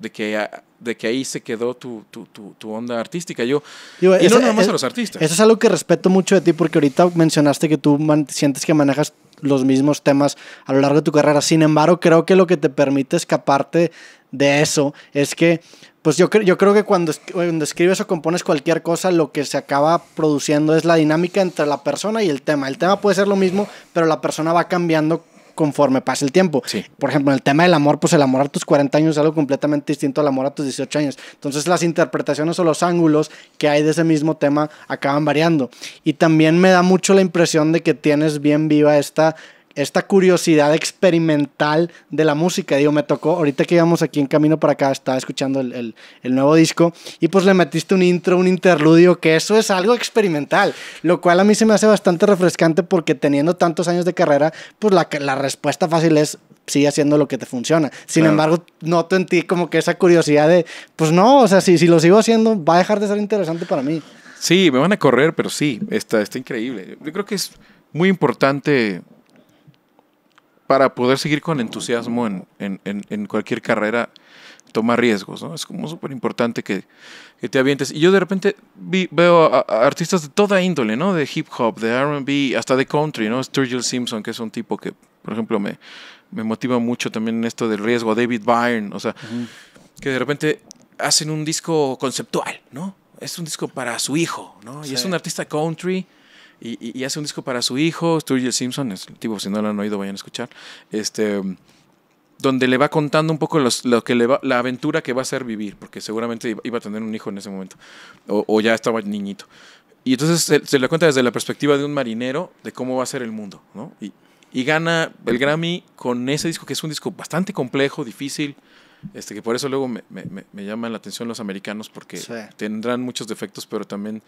de, que, de que ahí se quedó tu, tu, tu, onda artística. Yo, y eso, no es, a los artistas. Eso es algo que respeto mucho de ti porque ahorita mencionaste que tú sientes que manejas los mismos temas a lo largo de tu carrera. Sin embargo, creo que lo que te permite escaparte de eso es que, pues yo, yo creo que cuando, cuando, escribes o compones cualquier cosa, lo que se acaba produciendo es la dinámica entre la persona y el tema. El tema puede ser lo mismo, pero la persona va cambiando conforme pasa el tiempo. Por ejemplo, en el tema del amor, pues el amor a tus 40 años es algo completamente distinto al amor a tus 18 años. Entonces las interpretaciones o los ángulos que hay de ese mismo tema acaban variando. Y también me da mucho la impresión de que tienes bien viva esta esta curiosidad experimental de la música. Digo, me tocó, ahorita que íbamos aquí en camino para acá, estaba escuchando el, nuevo disco y pues le metiste un intro, un interludio, que eso es algo experimental, lo cual a mí se me hace bastante refrescante porque teniendo tantos años de carrera, pues la, la respuesta fácil es sigue haciendo lo que te funciona. Sin embargo, noto en ti como que esa curiosidad de, pues no, o sea, si, si lo sigo haciendo, va a dejar de ser interesante para mí. Sí, me van a correr, pero sí, está, está increíble. Yo creo que es muy importante para poder seguir con entusiasmo en, cualquier carrera, tomar riesgos, ¿no? Es como súper importante que, te avientes. Y yo de repente veo a, artistas de toda índole, ¿no? De hip hop, de RB, hasta de country, ¿no? Sturgill Simpson, que es un tipo que, por ejemplo, me, motiva mucho también en esto del riesgo. David Byrne, o sea, que de repente hacen un disco conceptual, ¿no? Es un disco para su hijo, ¿no? Y es un artista country y, hace un disco para su hijo, Sturgill Simpson, es, tipo, si no lo han oído, vayan a escuchar, este, donde le va contando un poco los, lo que va, la aventura que va a ser vivir, porque seguramente iba a tener un hijo en ese momento, o, ya estaba niñito. Y entonces se, se, le cuenta desde la perspectiva de un marinero de cómo va a ser el mundo, ¿no? Y, y gana el Grammy con ese disco, que es un disco bastante complejo, difícil, este, que por eso luego me, me, me llaman la atención los americanos porque tendrán muchos defectos, pero también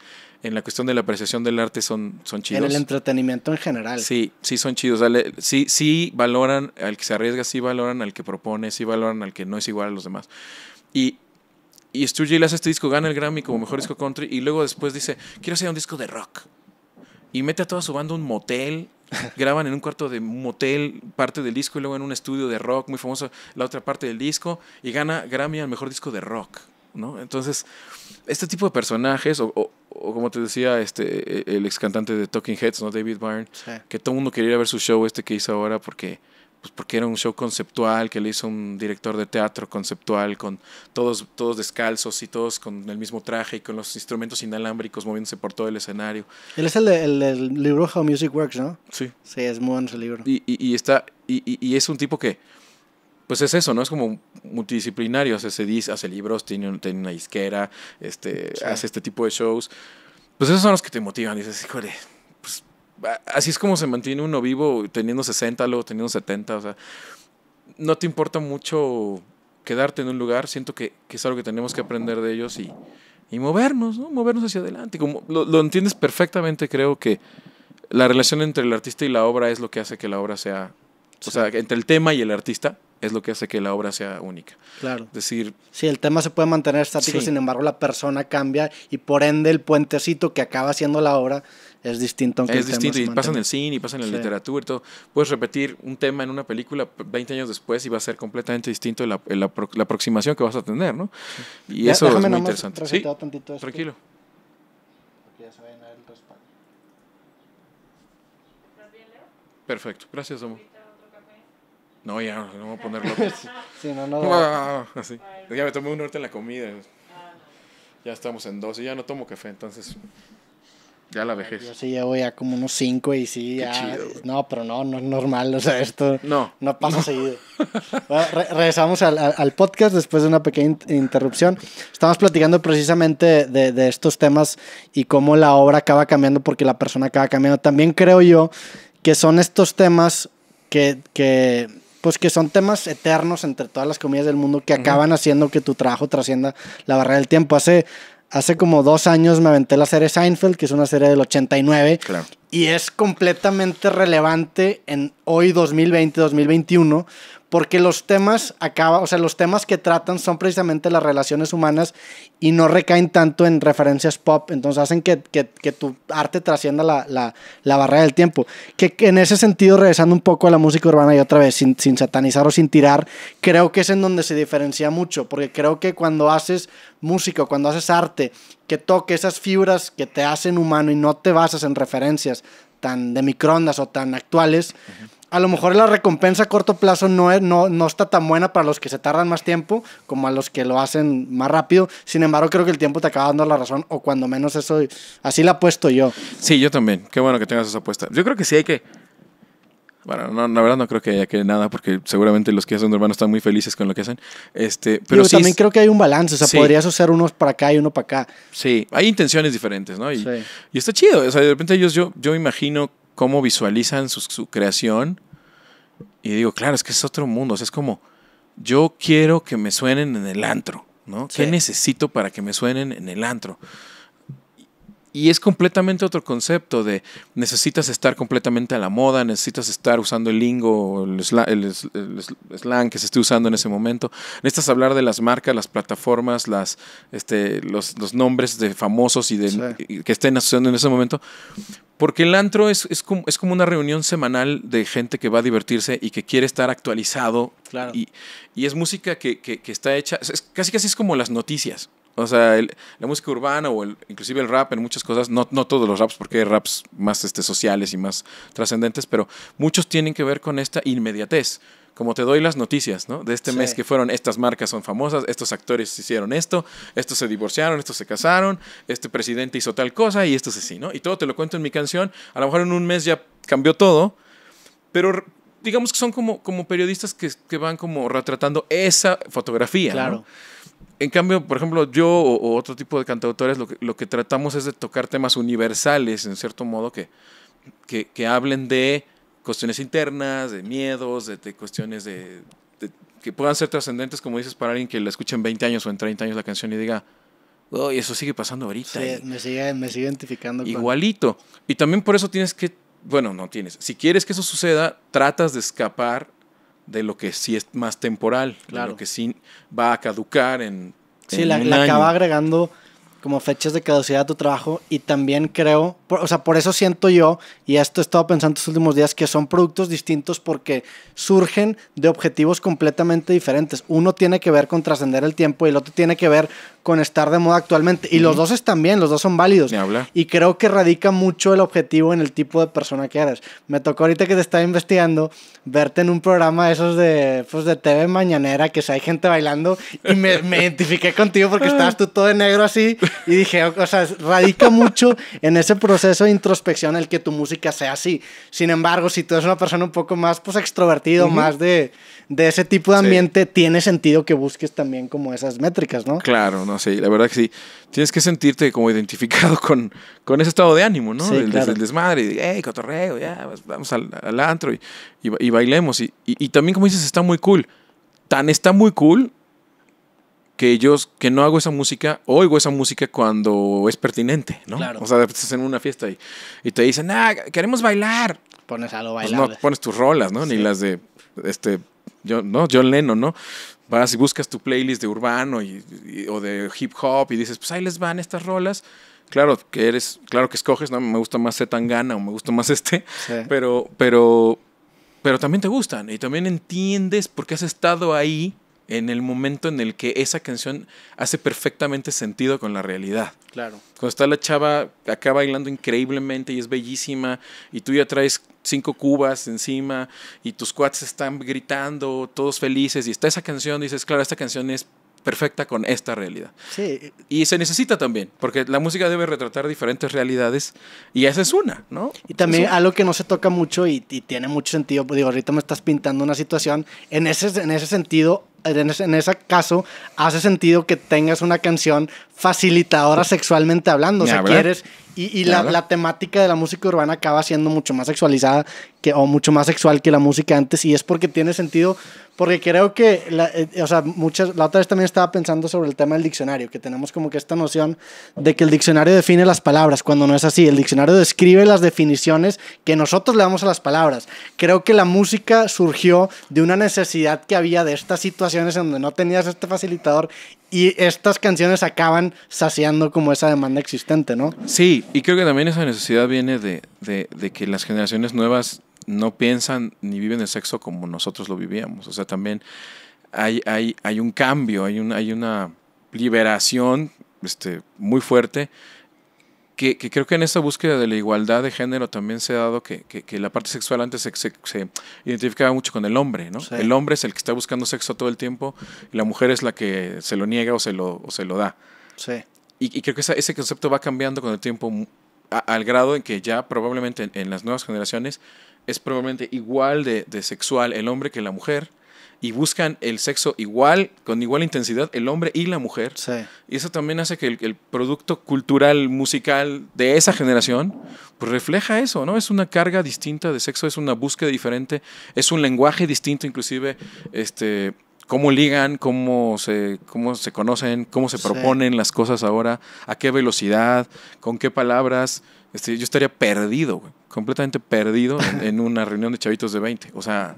en la cuestión de la apreciación del arte son, son chidos. En el entretenimiento en general. Sí, sí son chidos. sí, sí valoran al que se arriesga, sí valoran al que propone, sí valoran al que no es igual a los demás. Y, y Stu hace este disco, gana el Grammy como mejor disco country y luego después dice, quiero hacer un disco de rock. Y mete a toda su banda un motel graban en un cuarto de motel parte del disco y luego en un estudio de rock muy famoso la otra parte del disco y gana Grammy al mejor disco de rock. ¿no? Entonces, este tipo de personajes, o, o, como te decía este, e, el ex cantante de Talking Heads, ¿no? David Byrne, que todo el mundo quería ver su show este que hizo ahora porque pues porque era un show conceptual que le hizo un director de teatro conceptual con todos, todos descalzos y todos con el mismo traje y con los instrumentos inalámbricos moviéndose por todo el escenario. Él es el, libro How Music Works, ¿no? Sí. Sí, es muy ese libro. Y, y, está, y, y, es un tipo que, pues es eso, ¿no? Es como multidisciplinario, hace, hace libros, tiene, tiene una isquera, este, hace este tipo de shows. Pues esos son los que te motivan, dices, híjole, así es como se mantiene uno vivo, teniendo 60, luego teniendo 70, o sea, no te importa mucho quedarte en un lugar, siento que, que es algo que tenemos que aprender de ellos y, y movernos, Movernos hacia adelante. Como lo, lo, entiendes perfectamente, creo que la relación entre el artista y la obra es lo que hace que la obra sea, o sea, entre el tema y el artista es lo que hace que la obra sea única. Claro. decir. Sí, el tema se puede mantener estático, sin embargo, la persona cambia y por ende el puentecito que acaba siendo la obra es distinto. Aunque es distinto, y pasa en el cine, y pasa en la literatura y todo. Puedes repetir un tema en una película 20 años después y va a ser completamente distinto la, aproximación que vas a tener, ¿no? Y eso es muy interesante. Sí, tranquilo. Perfecto, gracias, Domo. No, ya, no voy a poner sí, no, no. así. Ya me tomé un norte en la comida. Ya estamos en dos y Ya no tomo café, entonces. Ya la vejez. Yo sí llevo ya como unos cinco y sí, ya. no, pero no, no es normal. O sea, esto no, no pasa seguido. regresamos al, al, podcast después de una pequeña interrupción. Estamos platicando precisamente de, de estos temas y cómo la obra acaba cambiando porque la persona acaba cambiando. También creo yo que son estos temas que, que, pues que son temas eternos entre todas las comidas del mundo que acaban haciendo que tu trabajo trascienda la barrera del tiempo. Hace, hace como dos años me aventé la serie Seinfeld, que es una serie del 89, claro. y es completamente relevante en hoy 2020, 2021, porque los temas acaba, o sea, los temas que tratan son precisamente las relaciones humanas y no recaen tanto en referencias pop, entonces hacen que, que, tu arte trascienda la, la, la, barrera del tiempo. Que, en ese sentido, regresando un poco a la música urbana y otra vez, sin, sin satanizar o sin tirar, creo que es en donde se diferencia mucho, porque creo que cuando haces música, cuando haces arte, que toque esas fibras que te hacen humano y no te basas en referencias tan de microondas o tan actuales, a lo mejor la recompensa a corto plazo no, no, no está tan buena para los que se tardan más tiempo como a los que lo hacen más rápido. Sin embargo, creo que el tiempo te acaba dando la razón, o cuando menos eso, así la apuesto yo. Sí, yo también. Qué bueno que tengas esa apuesta. Yo creo que sí hay que. Bueno, no, la verdad no creo que haya que nada, porque seguramente los que hacen hermanos están muy felices con lo que hacen. Este, pero Yo también creo que hay un balance, o sea, podrías hacer unos para acá y uno para acá. Sí, hay intenciones diferentes, ¿no? Y, y está chido, o sea, de repente ellos, yo, yo imagino cómo visualizan su, creación. Y digo, claro, es que es otro mundo. es como, yo quiero que me suenen en el antro, ¿no? ¿Qué necesito para que me suenen en el antro? Y es completamente otro concepto de necesitas estar completamente a la moda, necesitas estar usando el lingo, el, slang que se esté usando en ese momento, necesitas hablar de las marcas, las plataformas, las, este, los, los nombres de famosos y, de, que estén asociando en ese momento. Porque el antro es, es, como, es, como, una reunión semanal de gente que va a divertirse y que quiere estar actualizado. Y, y, es música que, que, está hecha, es, casi casi es como las noticias. O sea, la música urbana o el, inclusive el rap en muchas cosas, no, no todos los raps, porque hay raps más este, sociales y más trascendentes, pero muchos tienen que ver con esta inmediatez. Como te doy las noticias, ¿no? De este mes que fueron, estas marcas son famosas, estos actores hicieron esto, estos se divorciaron, estos se casaron, este presidente hizo tal cosa y esto es así, ¿no? Y todo te lo cuento en mi canción. A lo mejor en un mes ya cambió todo, pero digamos que son como, como periodistas que, que van como retratando esa fotografía. Claro. En cambio, por ejemplo, yo o, otro tipo de cantautores lo que, lo que tratamos es de tocar temas universales, en cierto modo, que, que, que hablen de cuestiones internas, de miedos, de, cuestiones de, que puedan ser trascendentes, como dices, para alguien que la escuche en 20 años o en 30 años la canción y diga, uy, y eso sigue pasando ahorita. me, sigue, me sigue identificando. Igualito. Y también por eso tienes que bueno, no tienes. Si quieres que eso suceda, tratas de escapar de lo que sí es más temporal, claro. de lo que sí va a caducar en... Sí, la, acaba agregando como fechas de caducidad de tu trabajo y también creo, o sea, por eso siento yo, y esto he estado pensando estos últimos días, que son productos distintos porque surgen de objetivos completamente diferentes. Uno tiene que ver con trascender el tiempo y el otro tiene que ver con estar de moda actualmente. Y los dos están bien, los dos son válidos. Y creo que radica mucho el objetivo en el tipo de persona que eres. Me tocó ahorita que te estaba investigando verte en un programa esos de, pues, de TV mañanera, que si hay gente bailando, y me, me identifiqué contigo porque estabas tú todo de negro así y dije, o sea, radica mucho en ese proceso de introspección el que tu música sea así. Sin embargo, si tú eres una persona un poco más, pues, extrovertido, más de, de ese tipo de ambiente, tiene sentido que busques también como esas métricas, ¿no? Claro, no, sí, la verdad que sí. Tienes que sentirte como identificado con, con ese estado de ánimo, ¿no? Sí, el, desmadre, y, hey, cotorreo, ya, vamos al, al antro y, y, y bailemos. Y, y también, como dices, está muy cool. Tan está muy cool que yo, que no hago esa música, oigo esa música cuando es pertinente, ¿no? O sea, estás en una fiesta y, y te dicen, ah, queremos bailar. Pones algo bailar. Pues no, pones tus rolas, ¿no? Ni las de, este, yo, ¿no? John Lennon, ¿no? Vas y buscas tu playlist de urbano y, o de hip hop y dices, pues ahí les van estas rolas claro que eres, claro que escoges, no me gusta más Tangana o me gusta más este, pero, pero, pero también te gustan y también entiendes por qué has estado ahí en el momento en el que esa canción hace perfectamente sentido con la realidad. Claro. Cuando está la chava acá bailando increíblemente y es bellísima y tú ya traes cinco cubas encima y tus cuates están gritando, todos felices y está esa canción, dices, claro, esta canción es perfecta con esta realidad. Sí. Y se necesita también, porque la música debe retratar diferentes realidades y esa es una, ¿no? Y también algo que no se toca mucho y, y, tiene mucho sentido, pues, digo, ahorita me estás pintando una situación, en ese, en ese sentido en ese, en ese, caso, hace sentido que tengas una canción facilitadora sexualmente hablando. si quieres. Y, la, temática de la música urbana acaba siendo mucho más sexualizada que, o mucho más sexual que la música antes. Y es porque tiene sentido. Porque creo que. Eh, o sea, muchas. La otra vez también estaba pensando sobre el tema del diccionario. Que tenemos como que esta noción de que el diccionario define las palabras. Cuando no es así. El diccionario describe las definiciones que nosotros le damos a las palabras. Creo que la música surgió de una necesidad que había de esta situación en donde no tenías este facilitador y estas canciones acaban saciando como esa demanda existente, ¿no? Sí, y creo que también esa necesidad viene de, que las generaciones nuevas no piensan ni viven el sexo como nosotros lo vivíamos. O sea, también hay, hay, un cambio, hay, un, hay una liberación este, muy fuerte que, creo que en esa búsqueda de la igualdad de género también se ha dado que, la parte sexual antes se, identificaba mucho con el hombre, ¿no? El hombre es el que está buscando sexo todo el tiempo y la mujer es la que se lo niega o se lo, se lo da. Y, creo que ese concepto va cambiando con el tiempo al grado en que ya probablemente en, las nuevas generaciones es probablemente igual de, sexual el hombre que la mujer y buscan el sexo igual, con igual intensidad, el hombre y la mujer. Sí. Y eso también hace que el, producto cultural, musical de esa generación, pues refleja eso, ¿no? Es una carga distinta de sexo, es una búsqueda diferente, es un lenguaje distinto, inclusive, este cómo ligan, cómo se, cómo se conocen, cómo se proponen las cosas ahora, a qué velocidad, con qué palabras. Este, yo estaría perdido, completamente perdido en, en, una reunión de chavitos de 20. O sea,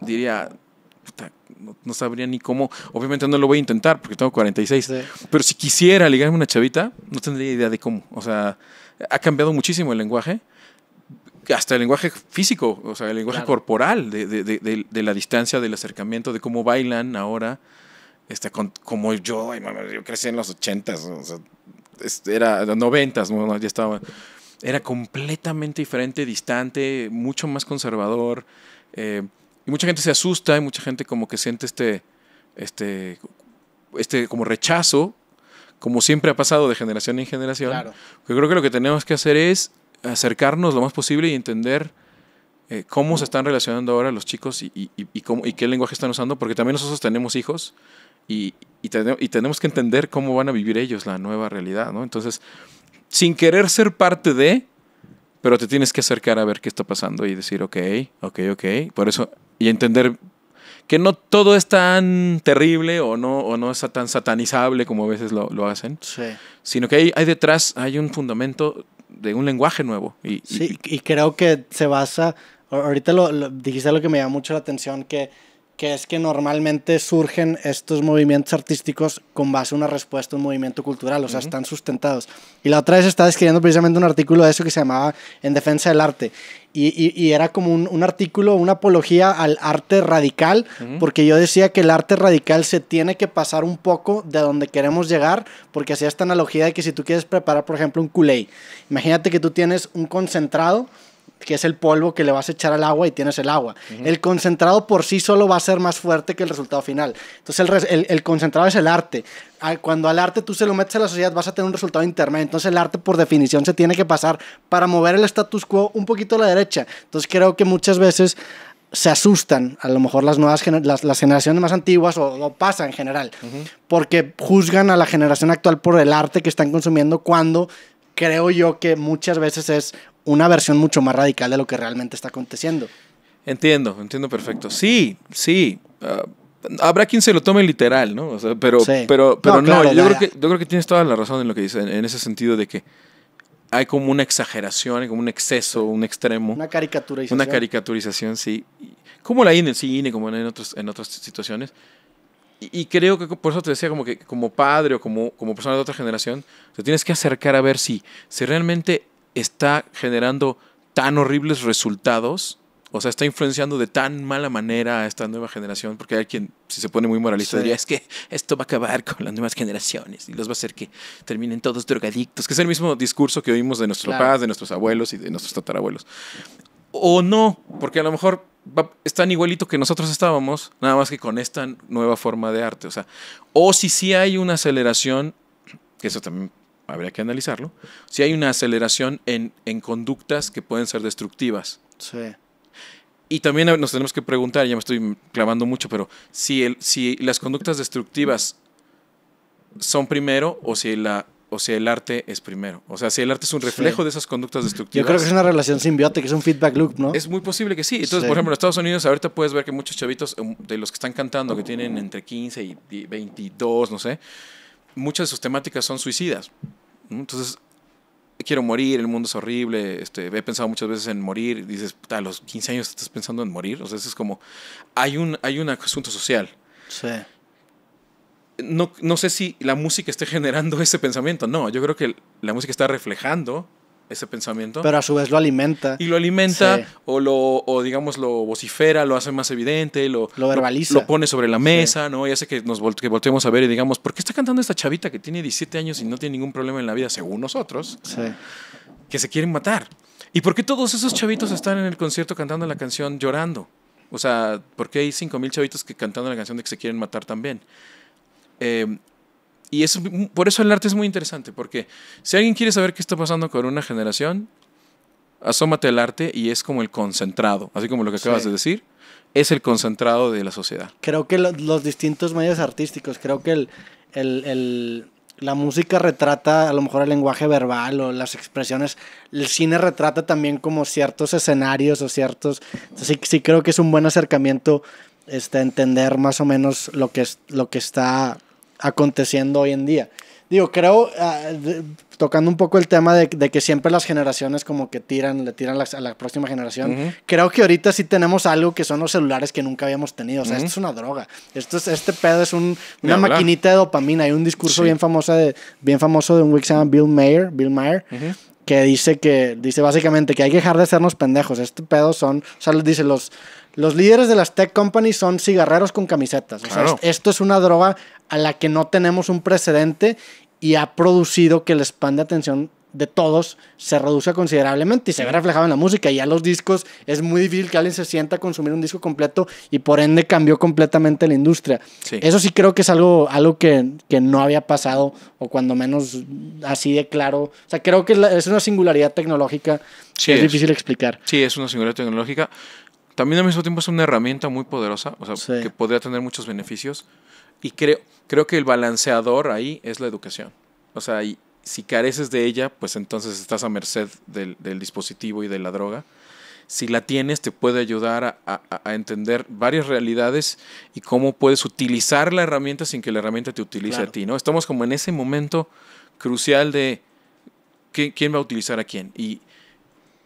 diría, no, sabría ni cómo. Obviamente no lo voy a intentar porque tengo 46. Pero si quisiera ligarme una chavita, no tendría idea de cómo. O sea, ha cambiado muchísimo el lenguaje. Hasta el lenguaje físico, o sea, el lenguaje corporal, de, la distancia, del acercamiento, de cómo bailan ahora. Este, como yo, yo crecí en los 80 o sea, era los 90 s ya estaba. Era completamente diferente, distante, mucho más conservador. Eh, y mucha gente se asusta y mucha gente como que siente este, este, este como rechazo, como siempre ha pasado de generación en generación. Yo creo que lo que tenemos que hacer es acercarnos lo más posible y entender eh, cómo se están relacionando ahora los chicos y, y, qué lenguaje están usando, porque también nosotros tenemos hijos y, y, tenemos que entender cómo van a vivir ellos la nueva realidad, ¿no? Entonces, sin querer ser parte de, pero te tienes que acercar a ver qué está pasando y decir, ok, ok, ok. Por eso y entender que no todo es tan terrible o no, o no es tan satanizable como a veces lo, hacen, sino que hay, detrás, hay un fundamento de un lenguaje nuevo. Y, sí, y, creo que se basa, ahorita lo, lo, dijiste algo que me llama mucho la atención, que que es que normalmente surgen estos movimientos artísticos con base a una respuesta a un movimiento cultural, o sea, están sustentados. Y la otra vez estaba escribiendo precisamente un artículo de eso que se llamaba En defensa del arte. Y, era como un, artículo, una apología al arte radical, porque yo decía que el arte radical se tiene que pasar un poco de donde queremos llegar, porque hacía esta analogía de que si tú quieres preparar, por ejemplo, un culé, imagínate que tú tienes un concentrado, que es el polvo que le vas a echar al agua y tienes el agua. El concentrado por sí solo va a ser más fuerte que el resultado final. Entonces el, concentrado es el arte. Ah, cuando al arte tú se lo metes a la sociedad vas a tener un resultado intermedio. Entonces el arte por definición se tiene que pasar para mover el status quo un poquito a la derecha. Entonces creo que muchas veces se asustan, a lo mejor las nuevas las, las generaciones más antiguas o, pasa en general, porque juzgan a la generación actual por el arte que están consumiendo cuando creo yo que muchas veces es una versión mucho más radical de lo que realmente está aconteciendo. Entiendo, entiendo perfecto. Sí, sí. Ah, habrá quien se lo tome literal, ¿no? pero, pero, pero no, yo, creo que, tienes toda la razón en lo que dices, en, ese sentido de que hay como una exageración, hay como un exceso, un extremo. Una caricaturización. Una caricaturización, sí. Como la hay en el cine, como en, otros, en otras situaciones. Y, y, creo que por eso te decía, como que como padre o como, como persona de otra generación, te tienes que acercar a ver si, si realmente está generando tan horribles resultados, o sea, está influenciando de tan mala manera a esta nueva generación, porque hay quien, si se pone muy moralista, diría, es que esto va a acabar con las nuevas generaciones y los va a hacer que terminen todos drogadictos, que es el mismo discurso que oímos de nuestros papás, de nuestros abuelos y de nuestros tatarabuelos. O no, porque a lo mejor están igualito que nosotros estábamos, nada más que con esta nueva forma de arte. O sea, o si sí hay una aceleración, que eso también habría que analizarlo, si hay una aceleración en, conductas que pueden ser destructivas. Sí. Y también nos tenemos que preguntar, ya me estoy clavando mucho, pero si, el, si las conductas destructivas son primero o si, la, o el arte es primero. O sea, si el arte es un reflejo de esas conductas destructivas. Yo creo que es una relación simbiótica, es un feedback loop, ¿no? Es muy posible que sí. Entonces, por ejemplo, en Estados Unidos ahorita puedes ver que muchos chavitos um, de los que están cantando, que tienen entre 15 y 22, no sé, muchas de sus temáticas son suicidas. Entonces, quiero morir, el mundo es horrible, este, he pensado muchas veces en morir, dices, a los 15 años estás pensando en morir, o sea, es como, hay un, hay un asunto social. Sí. No, no sé si la música esté generando ese pensamiento, no, yo creo que la música está reflejando ese pensamiento. Pero a su vez lo alimenta. Y lo alimenta o lo, o digamos, lo vocifera, lo hace más evidente, lo, verbaliza. Lo, pone sobre la mesa, ¿no? Y hace que nos volteemos a ver y digamos, ¿por qué está cantando esta chavita que tiene 17 años y no tiene ningún problema en la vida, según nosotros? Que se quieren matar. ¿Y por qué todos esos chavitos están en el concierto cantando la canción llorando? O sea, ¿por qué hay 5.000 chavitos que cantando la canción de que se quieren matar también? Eh, y es, por eso el arte es muy interesante, porque si alguien quiere saber qué está pasando con una generación, asómate al arte y es como el concentrado, así como lo que acabas de decir, es el concentrado de la sociedad. Creo que los, distintos medios artísticos, creo que el, la música retrata a lo mejor el lenguaje verbal o las expresiones, el cine retrata también como ciertos escenarios o ciertos... Sí, sí creo que es un buen acercamiento este, entender más o menos lo que, es, lo que está aconteciendo hoy en día. Digo, creo, ah, tocando un poco el tema de, que siempre las generaciones como que tiran, le tiran a la próxima generación, creo que ahorita sí tenemos algo que son los celulares que nunca habíamos tenido. O sea, esto es una droga. Esto es, este pedo es un, una maquinita de dopamina. Hay un discurso bien, famoso de, bien famoso de un güey que se llama Bill Mayer, Bill Mayer que dice que, dice básicamente que hay que dejar de hacernos pendejos. Este pedo son, o sea, dice los, los líderes de las tech companies son cigarreros con camisetas. esto es una droga a la que no tenemos un precedente y ha producido que el spam de atención de todos se reduce considerablemente y se ve reflejado en la música. Y ya los discos, es muy difícil que alguien se sienta a consumir un disco completo y por ende cambió completamente la industria. Eso sí creo que es algo, algo que, no había pasado o cuando menos así de claro. O sea, creo que es una singularidad tecnológica es, difícil explicar. Sí, es una singularidad tecnológica. También al mismo tiempo es una herramienta muy poderosa, o sea, que podría tener muchos beneficios. Y creo, creo que el balanceador ahí es la educación. O sea, si careces de ella, pues entonces estás a merced del, dispositivo y de la droga. Si la tienes, te puede ayudar a, entender varias realidades y cómo puedes utilizar la herramienta sin que la herramienta te utilice a ti, ¿no? Estamos como en ese momento crucial de quién va a utilizar a quién. Y,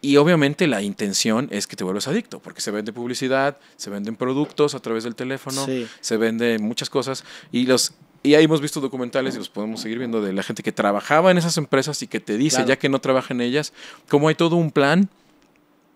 y obviamente la intención es que te vuelvas adicto, porque se vende publicidad, se venden productos a través del teléfono, se venden muchas cosas. Y los y ahí hemos visto documentales y los podemos seguir viendo de la gente que trabajaba en esas empresas y que te dice, ya que no trabaja en ellas, cómo hay todo un plan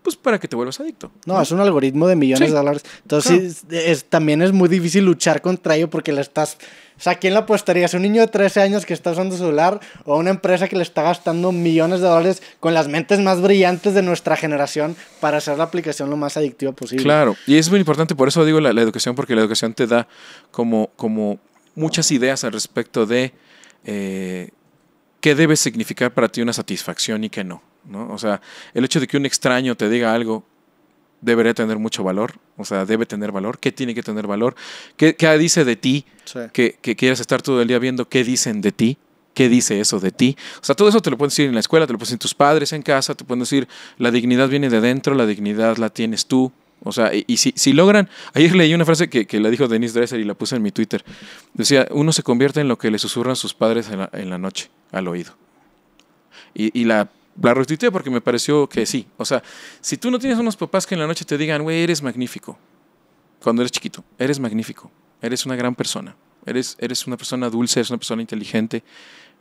pues para que te vuelvas adicto. No, es un algoritmo de millones de dólares. Entonces, es, también es muy difícil luchar contra ello porque le estás... O sea, ¿quién lo apostaría? ¿Es un niño de 13 años que está usando celular o una empresa que le está gastando millones de dólares con las mentes más brillantes de nuestra generación para hacer la aplicación lo más adictiva posible? Claro, y es muy importante, por eso digo la, la educación, porque la educación te da como, como muchas ideas al respecto de eh, qué debe significar para ti una satisfacción y qué no, O sea, el hecho de que un extraño te diga algo debería tener mucho valor, o sea, debe tener valor, qué tiene que tener valor, qué, dice de ti, que, que quieras estar todo el día viendo qué dicen de ti, ¿Qué dice eso de ti? O sea, todo eso te lo pueden decir en la escuela, te lo pueden decir tus padres en casa, te pueden decir, la dignidad viene de dentro, la dignidad la tienes tú, o sea, y, si, si, logran, ayer leí una frase que, que, la dijo Denise Dresser y la puse en mi Twitter. Decía, uno se convierte en lo que le susurran sus padres en la, en la noche, al oído. Y, y la, la porque me pareció que sí. O sea, si tú no tienes unos papás que en la noche te digan, güey, eres magnífico, cuando eres chiquito, eres magnífico, eres una gran persona, eres, eres una persona dulce, eres una persona inteligente,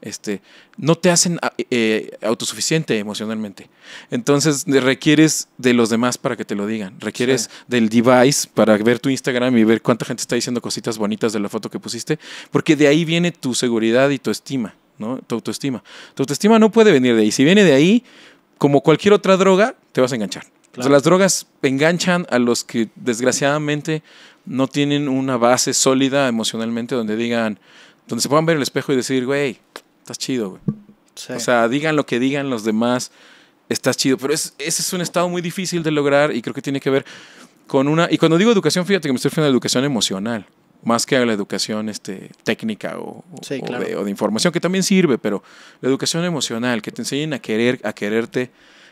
este, no te hacen ah, eh, eh, autosuficiente emocionalmente. Entonces requieres de los demás para que te lo digan. Requieres del device para ver tu Instagram y ver cuánta gente está diciendo cositas bonitas de la foto que pusiste, porque de ahí viene tu seguridad y tu estima, ¿no? Tu autoestima. Tu autoestima no puede venir de ahí. Si viene de ahí, como cualquier otra droga, te vas a enganchar. las drogas enganchan a los que desgraciadamente no tienen una base sólida emocionalmente donde digan, donde se puedan ver el espejo y decir, güey, estás chido, güey. O sea, digan lo que digan los demás, estás chido. Pero ese es un estado muy difícil de lograr y creo que tiene que ver con una... Y cuando digo educación, fíjate que me estoy refiriendo a la educación emocional, más que a la educación este, técnica o, de, información, que también sirve, pero la educación emocional, que te enseñen a querer, a quererte,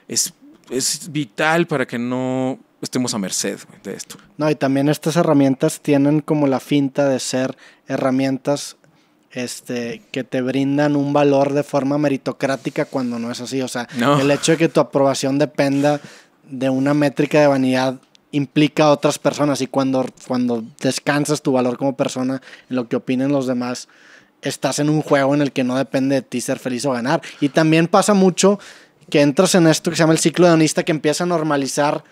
es, es vital para que no estemos a merced de esto. No, y también estas herramientas tienen como la finta de ser herramientas este, que te brindan un valor de forma meritocrática cuando no es así. O sea, el hecho de que tu aprobación dependa de una métrica de vanidad implica a otras personas y cuando, cuando descansas tu valor como persona en lo que opinen los demás, estás en un juego en el que no depende de ti ser feliz o ganar. Y también pasa mucho que entras en esto que se llama el ciclo de hedonista que empieza a normalizar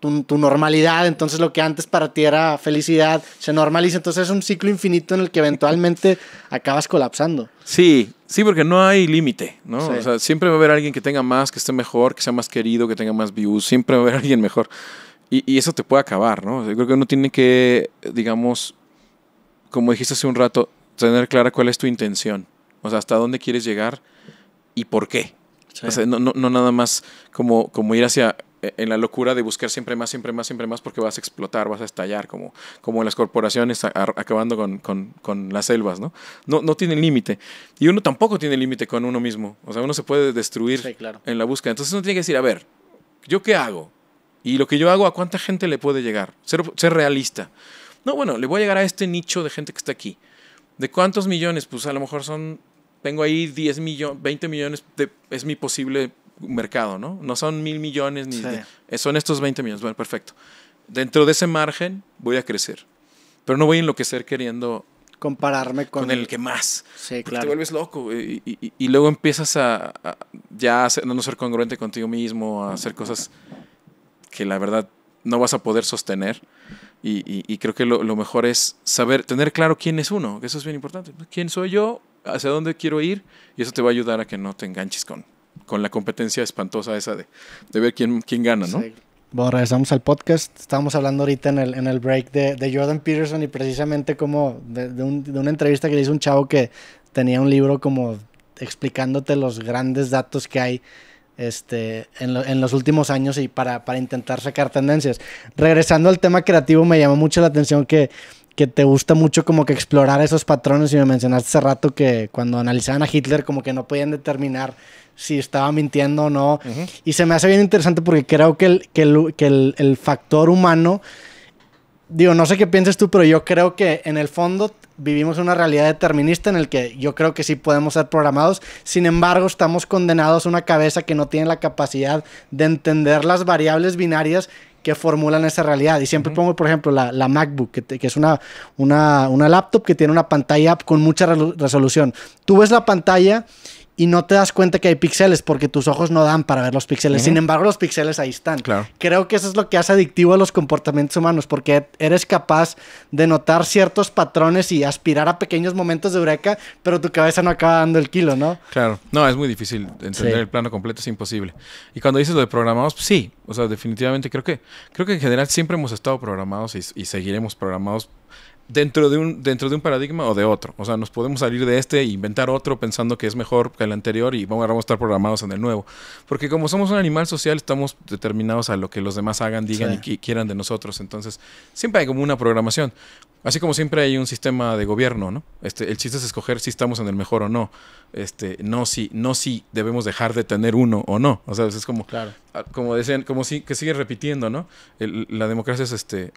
tu, normalidad, entonces lo que antes para ti era felicidad se normaliza, entonces es un ciclo infinito en el que eventualmente acabas colapsando. Sí, sí, porque no hay límite, ¿no? O sea, siempre va a haber alguien que tenga más, que esté mejor, que sea más querido, que tenga más views, siempre va a haber alguien mejor. Y, eso te puede acabar, ¿no? yo creo que uno tiene que, digamos, como dijiste hace un rato, tener clara cuál es tu intención, o sea, hasta dónde quieres llegar y por qué. O sea, no, nada más como, como ir hacia e-, en la locura de buscar siempre más, siempre más, siempre más, porque vas a explotar, vas a estallar, como, como las corporaciones acabando con, las selvas, ¿no? No, no tienen límite. Y uno tampoco tiene límite con uno mismo. O sea, uno se puede destruir en la búsqueda. Entonces uno tiene que decir, a ver, ¿yo qué hago? Y lo que yo hago, ¿a cuánta gente le puede llegar? Ser, realista. No, bueno, le voy a llegar a este nicho de gente que está aquí. ¿De cuántos millones? Pues a lo mejor son, tengo ahí 10 millones, 20 millones, de, es mi posible mercado, ¿no? No son mil millones, ni son estos 20 millones. Bueno, perfecto. Dentro de ese margen voy a crecer, pero no voy a enloquecer queriendo compararme con, el, que más. Sí, claro. Te vuelves loco y, luego empiezas a, ya no ser congruente contigo mismo, a hacer cosas que la verdad no vas a poder sostener. Y, creo que lo, lo, mejor es saber, tener claro quién es uno, que eso es bien importante. ¿Quién soy yo? ¿Hacia dónde quiero ir? Y eso te va a ayudar a que no te enganches con con la competencia espantosa esa de, ver quién, quién gana, ¿no? Bueno, regresamos al podcast. Estábamos hablando ahorita en el, en el break de, Jordan Peterson y precisamente como de, una entrevista que le hizo un chavo que tenía un libro como explicándote los grandes datos que hay este, en, en los últimos años y para, para intentar sacar tendencias. Regresando al tema creativo, me llamó mucho la atención que que te gusta mucho como que explorar esos patrones y me mencionaste hace rato que cuando analizaban a Hitler como que no podían determinar si estaba mintiendo o no. Y se me hace bien interesante porque creo que el, que factor humano, digo, no sé qué piensas tú, pero yo creo que en el fondo vivimos una realidad determinista en el que yo creo que sí podemos ser programados, sin embargo estamos condenados a una cabeza que no tiene la capacidad de entender las variables binarias que formulan esa realidad. Y siempre pongo, por ejemplo, la, MacBook, que, es una, una, una, laptop que tiene una pantalla con mucha resolución. Tú ves la pantalla y no te das cuenta que hay píxeles porque tus ojos no dan para ver los píxeles. Sin embargo, los píxeles ahí están. Creo que eso es lo que hace adictivo a los comportamientos humanos porque eres capaz de notar ciertos patrones y aspirar a pequeños momentos de eureka, pero tu cabeza no acaba dando el kilo, ¿no? Claro. No, es muy difícil entender el plano completo, es imposible. Y cuando dices lo de programados, pues sí, o sea, definitivamente creo que creo que en general siempre hemos estado programados y seguiremos programados dentro de, un, dentro de un paradigma o de otro. O sea, nos podemos salir de este e inventar otro pensando que es mejor que el anterior y vamos, a estar programados en el nuevo. Porque como somos un animal social, estamos determinados a lo que los demás hagan, digan y, quieran de nosotros. Entonces, siempre hay como una programación. Así como siempre hay un sistema de gobierno, ¿no? Este, el chiste es escoger si estamos en el mejor o no. Este, no si, no si debemos dejar de tener uno o no. O sea, es como, claro. Ah, como decían, como si, que sigue repitiendo, ¿no? la democracia es este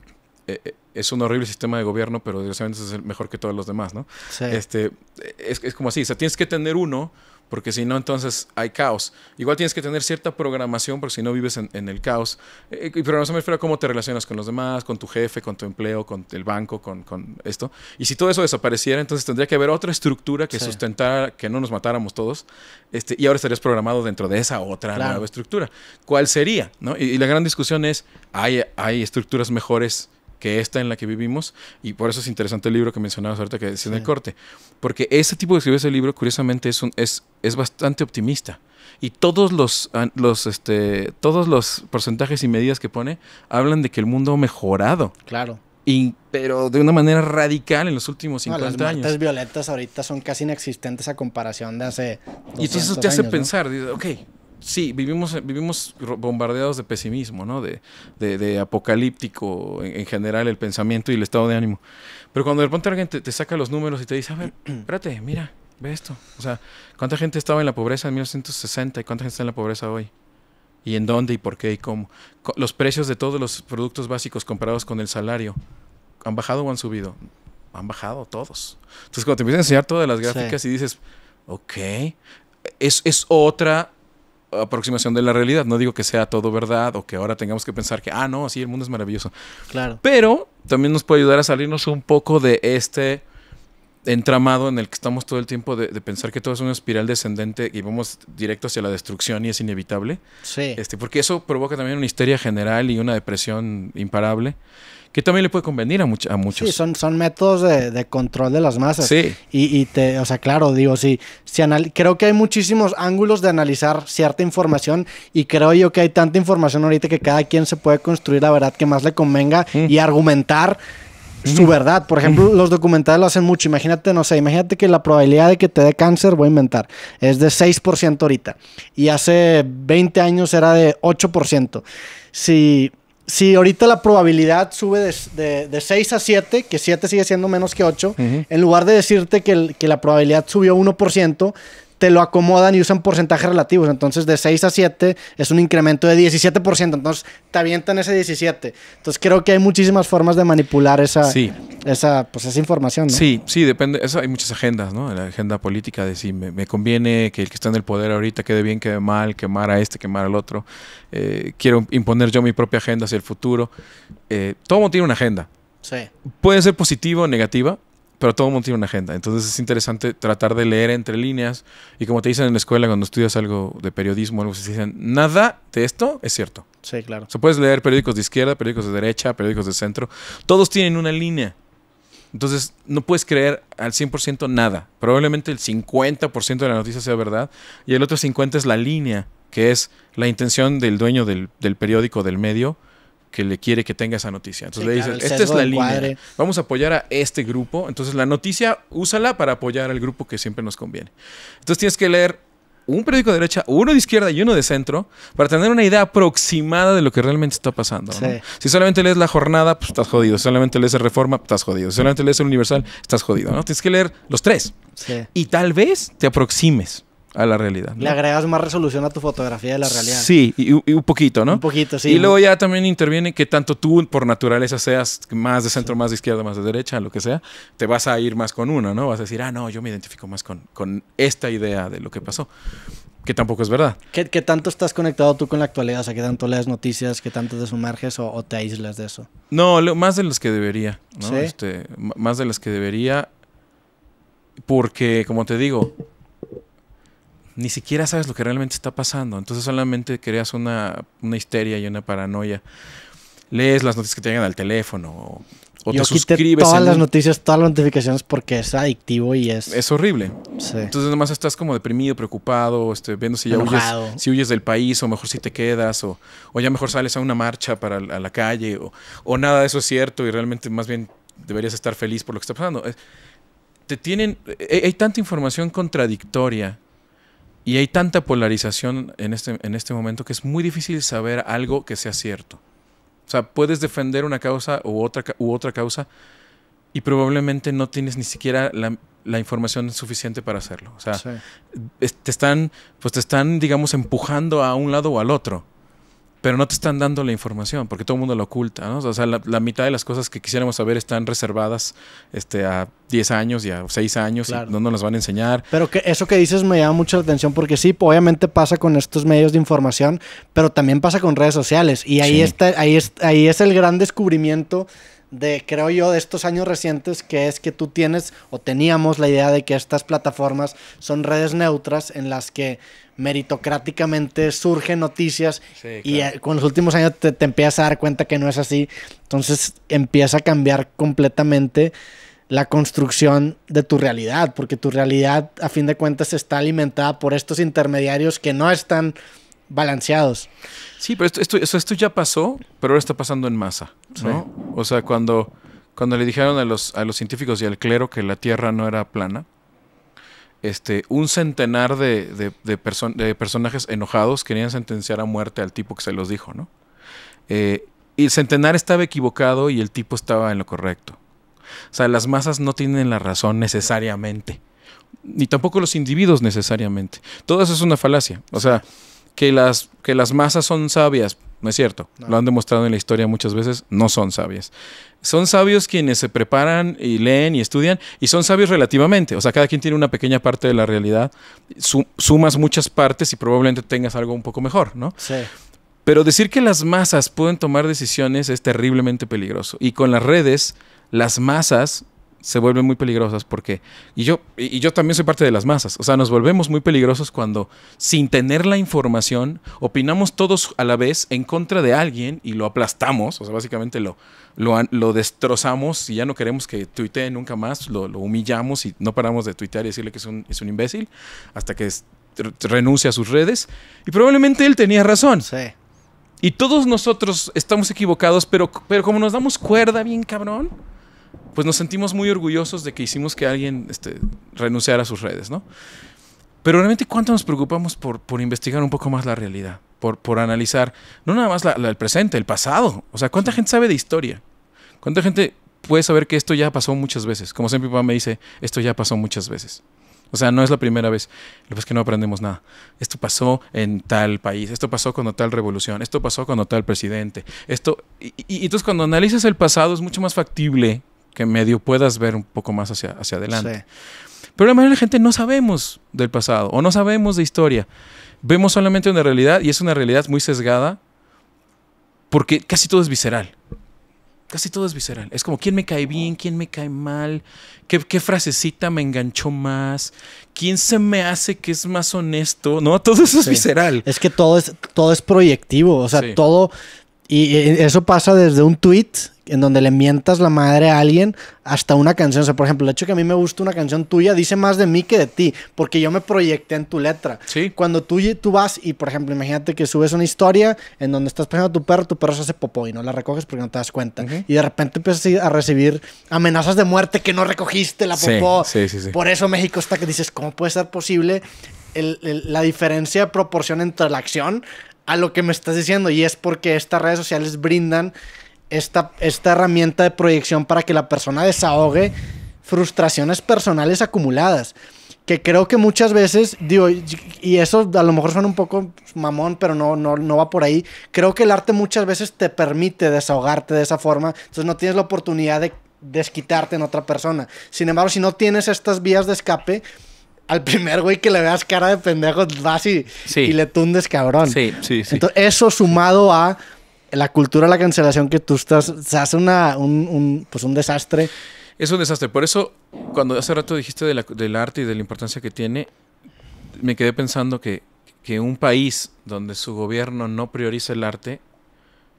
eh, eh, es un horrible sistema de gobierno, pero desgraciadamente es el mejor que todos los demás, ¿no? Este, es, como así, sea, tienes que tener uno porque si no, entonces hay caos. Igual tienes que tener cierta programación, porque si no vives en, el caos. Eh, y programación me refiero a cómo te relacionas con los demás, con tu jefe, con tu empleo, con el banco, con, esto. Y si todo eso desapareciera, entonces tendría que haber otra estructura que sustentara que no nos matáramos todos. Este, y ahora estarías programado dentro de esa otra nueva estructura. ¿Cuál sería? Y, la gran discusión es, ¿hay, hay estructuras mejores que esta en la que vivimos. Y por eso es interesante el libro que mencionabas ahorita que decía en el corte. Porque ese tipo de escribe ese libro, curiosamente, es, un, es, es bastante optimista. Y todos los, los, este, todos los porcentajes y medidas que pone hablan de que el mundo ha mejorado. Claro. Y, pero de una manera radical en los últimos 50 años. las años. Las violetas ahorita son casi inexistentes a comparación de hace. y entonces eso te hace pensar, ok, sí, vivimos, vivimos bombardeados de pesimismo, ¿no? De, de, apocalíptico en, general el pensamiento y el estado de ánimo. Pero cuando de repente alguien te, saca los números y te dice, a ver, espérate, mira, ve esto. O sea, ¿cuánta gente estaba en la pobreza en 1960 y cuánta gente está en la pobreza hoy? ¿Y en dónde y por qué y cómo? Los precios de todos los productos básicos comparados con el salario, ¿han bajado o han subido? Han bajado todos. Entonces, cuando te empiezan a enseñar todas las gráficas y dices, ok, es, es otra aproximación de la realidad. No digo que sea todo verdad o que ahora tengamos que pensar que, ah, no, sí, el mundo es maravilloso. Claro. Pero también nos puede ayudar a salirnos un poco de este entramado en el que estamos todo el tiempo de, pensar que todo es una espiral descendente y vamos directo hacia la destrucción y es inevitable. Sí. Este, porque eso provoca también una histeria general y una depresión imparable que también le puede convenir a, muchos. Sí, son, son métodos de, control de las masas. Sí. Y, te, o sea, claro, digo, sí, si creo que hay muchísimos ángulos de analizar cierta información y creo yo que hay tanta información ahorita que cada quien se puede construir la verdad que más le convenga mm. y argumentar su mm. verdad. Por ejemplo, mm. los documentales lo hacen mucho. Imagínate, no sé, imagínate que la probabilidad de que te dé cáncer, voy a inventar, es de 6% ahorita. Y hace 20 años era de 8%. Si si ahorita la probabilidad sube de, 6 a 7, que 7 sigue siendo menos que 8, en lugar de decirte que, que la probabilidad subió 1%, te lo acomodan y usan porcentajes relativos. Entonces, de 6 a 7 es un incremento de 17%. Entonces, te avientan ese 17. Entonces, creo que hay muchísimas formas de manipular esa, esa, pues, esa información. Sí, sí, depende. Eso hay muchas agendas, ¿no? La agenda política de si me, conviene que el que está en el poder ahorita quede bien, quede mal, quemar a este, quemar al otro. Eh, quiero imponer yo mi propia agenda hacia el futuro. Eh, todo mundo tiene una agenda. Sí. Puede ser positiva o negativa, pero todo el mundo tiene una agenda. Entonces es interesante tratar de leer entre líneas. Y como te dicen en la escuela cuando estudias algo de periodismo, algo así, dicen, nada de esto es cierto. Sí, claro. se puedes leer periódicos de izquierda, periódicos de derecha, periódicos de centro. Todos tienen una línea. Entonces no puedes creer al 100% nada. Probablemente el 50% de la noticia sea verdad y el otro 50% es la línea, que es la intención del dueño del, del periódico, del medio que le quiere que tenga esa noticia. Entonces le dicen, esta es la línea. Vamos a apoyar a este grupo. Entonces la noticia, úsala para apoyar al grupo que siempre nos conviene. Entonces tienes que leer un periódico de derecha, uno de izquierda y uno de centro, para tener una idea aproximada de lo que realmente está pasando. Si solamente lees La Jornada, pues, estás jodido. Si solamente lees Reforma, estás jodido. Si solamente lees El Universal, estás jodido. Tienes que leer los tres. Y tal vez te aproximes a la realidad. Le agregas más resolución a tu fotografía de la realidad. Sí, y, un poquito, ¿no? Un poquito, sí. Y luego ya también interviene que tanto tú por naturaleza seas más de centro, más de izquierda, más de derecha, lo que sea, te vas a ir más con una, ¿no? Vas a decir, ah, no, yo me identifico más con, con esta idea de lo que pasó. Que tampoco es verdad. ¿Qué, tanto estás conectado tú con la actualidad? O sea, ¿qué tanto lees noticias? ¿Qué tanto te sumerges o, te aíslas de eso? No, más de los que debería, ¿no? Este, más de los que debería, porque, como te digo, ni siquiera sabes lo que realmente está pasando. Entonces solamente creas una, una histeria y una paranoia. Lees las noticias que te llegan al teléfono o, te suscribes. Todas las noticias, todas las notificaciones porque es adictivo y es. Es horrible. Entonces nomás estás como deprimido, preocupado, este, viendo si ya huyes, si huyes del país o mejor si te quedas o, ya mejor sales a una marcha para a la calle o, nada de eso es cierto y realmente más bien deberías estar feliz por lo que está pasando. Eh, te tienen, eh, hay tanta información contradictoria y hay tanta polarización en este, en este momento que es muy difícil saber algo que sea cierto. O sea, puedes defender una causa u otra, u otra causa y probablemente no tienes ni siquiera la, información suficiente para hacerlo. O sea, te están, pues te están, digamos, empujando a un lado o al otro pero no te están dando la información porque todo el mundo la oculta. ¿no? O sea, la, mitad de las cosas que quisiéramos saber están reservadas este, a 10 años y a 6 años, no nos van a enseñar. Pero que eso que dices me llama mucho la atención porque sí, obviamente pasa con estos medios de información, pero también pasa con redes sociales y ahí, está, ahí, es, ahí es el gran descubrimiento de, creo yo, de estos años recientes, que es que tú tienes o teníamos la idea de que estas plataformas son redes neutras en las que meritocráticamente surgen noticias y eh, con los últimos años te, empiezas a dar cuenta que no es así. Entonces empieza a cambiar completamente la construcción de tu realidad, porque tu realidad a fin de cuentas está alimentada por estos intermediarios que no están balanceados. Sí, pero esto, ya pasó, pero ahora está pasando en masa, O sea, cuando, cuando le dijeron a los, a los científicos y al clero que la Tierra no era plana, este, un centenar de, personajes enojados querían sentenciar a muerte al tipo que se los dijo, ¿no? Eh, y el centenar estaba equivocado y el tipo estaba en lo correcto. O sea, las masas no tienen la razón necesariamente, ni tampoco los individuos necesariamente. Todo eso es una falacia. O sea, que las, que las masas son sabias no es cierto. Lo han demostrado en la historia muchas veces. No son sabias. Son sabios quienes se preparan y leen y estudian y son sabios relativamente. O sea, cada quien tiene una pequeña parte de la realidad. sumas muchas partes y probablemente tengas algo un poco mejor, ¿no? Sí. Pero decir que las masas pueden tomar decisiones es terriblemente peligroso. Y con las redes, las masas se vuelven muy peligrosas porque, y yo, y yo también soy parte de las masas, o sea, nos volvemos muy peligrosos cuando sin tener la información opinamos todos a la vez en contra de alguien y lo aplastamos, o sea, básicamente lo, lo, destrozamos y ya no queremos que tuitee nunca más, lo, humillamos y no paramos de tuitear y decirle que es un, imbécil hasta que renuncie renuncia a sus redes y probablemente él tenía razón. Sí. Y todos nosotros estamos equivocados, pero, pero como nos damos cuerda bien cabrón, pues nos sentimos muy orgullosos de que hicimos que alguien este, renunciara a sus redes, ¿no? Pero realmente cuánto nos preocupamos por, por investigar un poco más la realidad, por, por analizar, no nada más el presente, el pasado. O sea, ¿cuánta gente sabe de historia? ¿Cuánta gente puede saber que esto ya pasó muchas veces? Como siempre papá me dice, esto ya pasó muchas veces. O sea, no es la primera vez. Lo que es que no aprendemos nada. Esto pasó en tal país, esto pasó cuando tal revolución, esto pasó cuando tal presidente, esto... Y, y, entonces cuando analizas el pasado es mucho más factible que medio puedas ver un poco más hacia, hacia adelante. Pero la mayoría de la gente no sabemos del pasado o no sabemos de historia. Vemos solamente una realidad y es una realidad muy sesgada porque casi todo es visceral. Casi todo es visceral. Es como quién me cae bien, quién me cae mal, qué, frasecita me enganchó más, quién se me hace que es más honesto, ¿no? Todo eso es visceral. Es que todo es, todo es proyectivo, o sea, todo y eso pasa desde un tweet en donde le mientas la madre a alguien hasta una canción. O sea, por ejemplo, el hecho que a mí me gusta una canción tuya dice más de mí que de ti, porque yo me proyecté en tu letra. Sí. Cuando tú, tú vas y, por ejemplo, imagínate que subes una historia en donde estás pegando a tu perro, tu perro se hace popó y no la recoges porque no te das cuenta. Y de repente empiezas a recibir amenazas de muerte que no recogiste la popó. Sí, sí, sí, por eso México está que dices, ¿cómo puede ser posible la diferencia de proporción entre la acción a lo que me estás diciendo y es porque estas redes sociales brindan esta, esta herramienta de proyección para que la persona desahogue frustraciones personales acumuladas. Que creo que muchas veces, digo, y eso a lo mejor suena un poco mamón, pero no, no, no va por ahí. Creo que el arte muchas veces te permite desahogarte de esa forma, entonces no tienes la oportunidad de desquitarte en otra persona. Sin embargo, si no tienes estas vías de escape, al primer güey que le veas cara de pendejo, vas y, y le tundes cabrón. Sí, sí, sí. Entonces, eso sumado a la cultura de la cancelación que tú estás, se hace un, pues, un, desastre. Es un desastre. Por eso, cuando hace rato dijiste del arte y de la importancia que tiene, me quedé pensando que, que un país donde su gobierno no prioriza el arte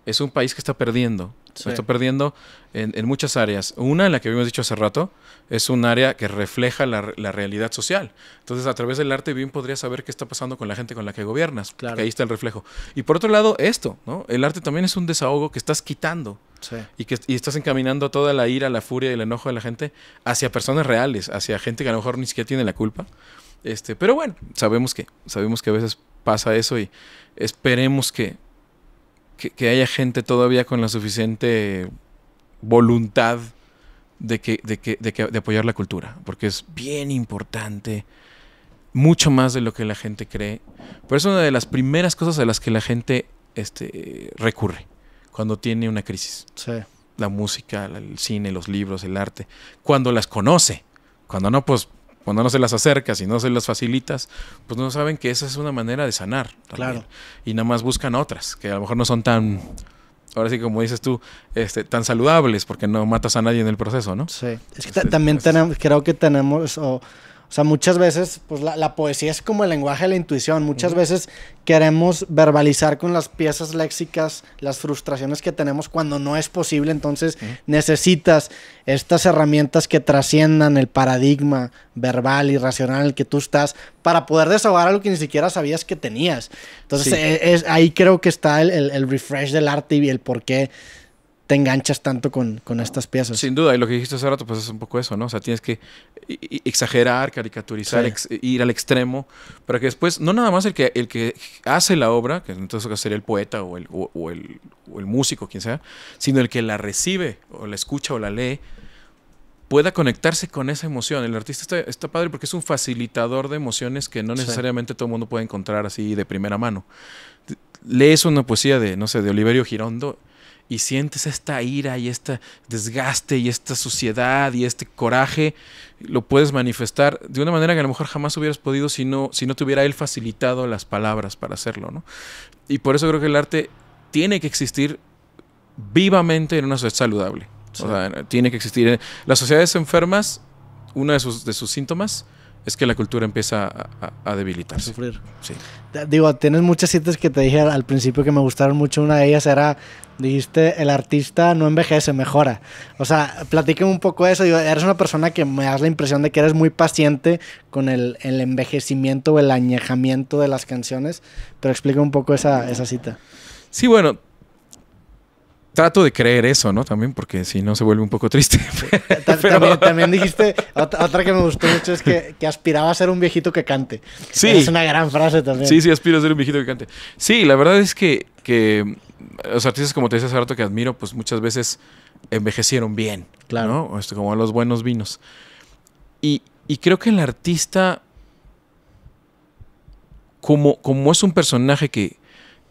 es un país que está perdiendo se está perdiendo en, muchas áreas. Una, en la que habíamos dicho hace rato, es un área que refleja la, realidad social. Entonces, a través del arte bien podría saber qué está pasando con la gente con la que gobiernas. ahí está el reflejo. Y por otro lado, esto, ¿no? El arte también es un desahogo que estás quitando. Y que estás encaminando toda la ira, la furia y el enojo de la gente hacia personas reales, hacia gente que a lo mejor ni siquiera tiene la culpa. Este, pero bueno, sabemos que, sabemos que a veces pasa eso y esperemos que que, haya gente todavía con la suficiente voluntad de, que, de, que, de, apoyar la cultura, porque es bien importante, mucho más de lo que la gente cree. Pero es una de las primeras cosas a las que la gente este, recurre cuando tiene una crisis. La música, el cine, los libros, el arte, cuando las conoce, cuando no, pues cuando no se las acercas y no se las facilitas, pues no saben que esa es una manera de sanar. Claro. Y nada más buscan otras, que a lo mejor no son tan, ahora sí como dices tú, este, tan saludables, porque no matas a nadie en el proceso, ¿no? Sí. Es que este, también tenemos, creo que tenemos, o o sea, muchas veces, pues la, poesía es como el lenguaje de la intuición. Muchas veces queremos verbalizar con las piezas léxicas las frustraciones que tenemos cuando no es posible. Entonces necesitas estas herramientas que trasciendan el paradigma verbal y racional en el que tú estás para poder desahogar algo que ni siquiera sabías que tenías. Entonces e, ahí creo que está el, el refresh del arte y el por qué te enganchas tanto con, estas piezas. Sin duda, y lo que dijiste hace rato, pues es un poco eso, ¿no? O sea, tienes que exagerar, caricaturizar, ir al extremo, para que después, no nada más el que, el que hace la obra, que en todo caso sería el poeta o el, músico, quien sea, sino el que la recibe, o la escucha, o la lee, pueda conectarse con esa emoción. El artista está, padre porque es un facilitador de emociones que no necesariamente todo el mundo puede encontrar así de primera mano. Lees una poesía de, no sé, de Oliverio Girondo y sientes esta ira y este desgaste y esta suciedad y este coraje, lo puedes manifestar de una manera que a lo mejor jamás hubieras podido si no, si no te hubiera él facilitado las palabras para hacerlo, ¿no? Y por eso creo que el arte tiene que existir vivamente en una sociedad saludable. tiene que existir. Eh, las sociedades enfermas, uno de sus, de sus síntomas es que la cultura empieza a, debilitarse. A sufrir. Sí. Digo, tienes muchas citas que te dije al principio que me gustaron mucho. Una de ellas era, dijiste, el artista no envejece, mejora. O sea, platíqueme un poco de eso. eres una persona que me das la impresión de que eres muy paciente con el, envejecimiento o el añejamiento de las canciones. Pero explica un poco esa, esa cita. Sí, bueno, trato de creer eso, ¿no? También, porque si no se vuelve un poco triste. También, dijiste, otra que me gustó mucho es que, aspiraba a ser un viejito que cante. Sí. Es una gran frase también. Sí, sí, aspiro a ser un viejito que cante. Sí, la verdad es que, que mm, los artistas, como te dices, hace que admiro, pues muchas veces envejecieron bien. Claro. Este, como los buenos vinos. Y, y creo que el artista, como, como es un personaje que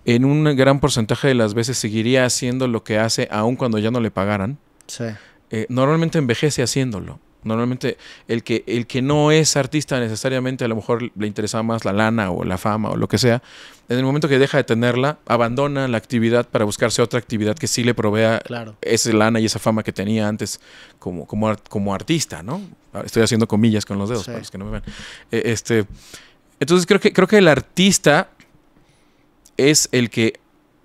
en un gran porcentaje de las veces seguiría haciendo lo que hace aun cuando ya no le pagaran. Sí. Eh, normalmente envejece haciéndolo. Normalmente el que, el que no es artista necesariamente a lo mejor le interesa más la lana o la fama o lo que sea. En el momento que deja de tenerla, abandona la actividad para buscarse otra actividad que sí le provea esa lana y esa fama que tenía antes como, como, como artista, ¿no? Estoy haciendo comillas con los dedos para los que no me ven. E, este, entonces creo que, creo que el artista es el que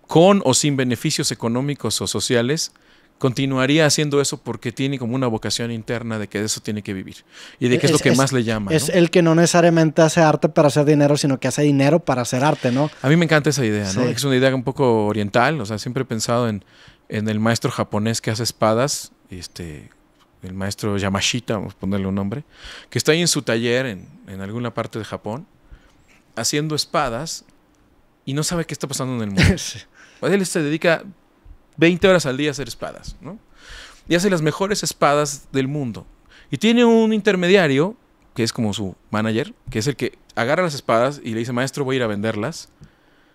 con o sin beneficios económicos o sociales, continuaría haciendo eso porque tiene como una vocación interna de que de eso tiene que vivir y de que es, lo que más le llama. Es el que no necesariamente hace arte para hacer dinero, sino que hace dinero para hacer arte, ¿no? A mí me encanta esa idea, ¿no? Es una idea un poco oriental, o sea, siempre he pensado en, el maestro japonés que hace espadas, este, el maestro Yamashita, vamos a ponerle un nombre, que está ahí en su taller en, en alguna parte de Japón, haciendo espadas y no sabe qué está pasando en el mundo. Él se dedica 20 horas al día a hacer espadas, Y hace las mejores espadas del mundo. Y tiene un intermediario, que es como su manager, que es el que agarra las espadas y le dice, maestro, voy a ir a venderlas.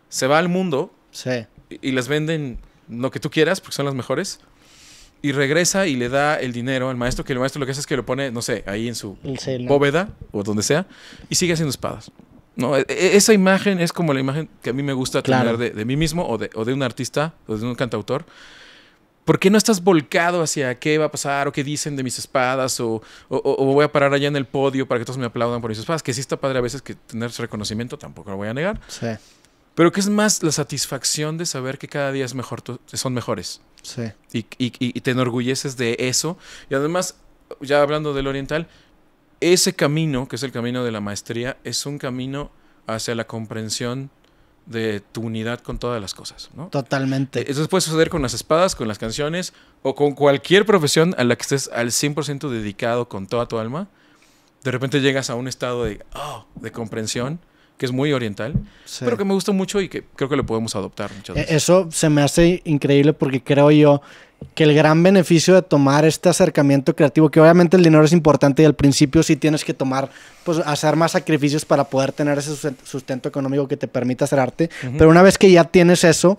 Se va al mundo sí. y, las venden lo que tú quieras, porque son las mejores. Y regresa y le da el dinero al maestro, que el maestro lo que hace es que lo pone, no sé, ahí en su bóveda o donde sea, y sigue haciendo espadas. E, e, esa imagen es como la imagen que a mí me gusta tener de, mí mismo o de, un artista o de un cantautor. ¿Por qué no estás volcado hacia qué va a pasar o qué dicen de mis espadas o, voy a parar allá en el podio para que todos me aplaudan por mis espadas? Que sí está padre a veces que tener ese reconocimiento, tampoco lo voy a negar. Sí. Pero que es más la satisfacción de saber que cada día es mejor, son mejores. Sí. Y, y, y te enorgulleces de eso. Y además, ya hablando del oriental, ese camino, que es el camino de la maestría, es un camino hacia la comprensión de tu unidad con todas las cosas, ¿no? Totalmente. Eh, eso puede suceder con las espadas, con las canciones o con cualquier profesión a la que estés al 100% dedicado con toda tu alma. De repente llegas a un estado de, oh, de comprensión que es muy oriental, pero que me gusta mucho y que creo que lo podemos adoptar muchas e, veces. Eso se me hace increíble porque creo yo que el gran beneficio de tomar este acercamiento creativo, que obviamente el dinero es importante y al principio sí tienes que tomar, pues hacer más sacrificios para poder tener ese sustento económico que te permita hacer arte, pero una vez que ya tienes eso,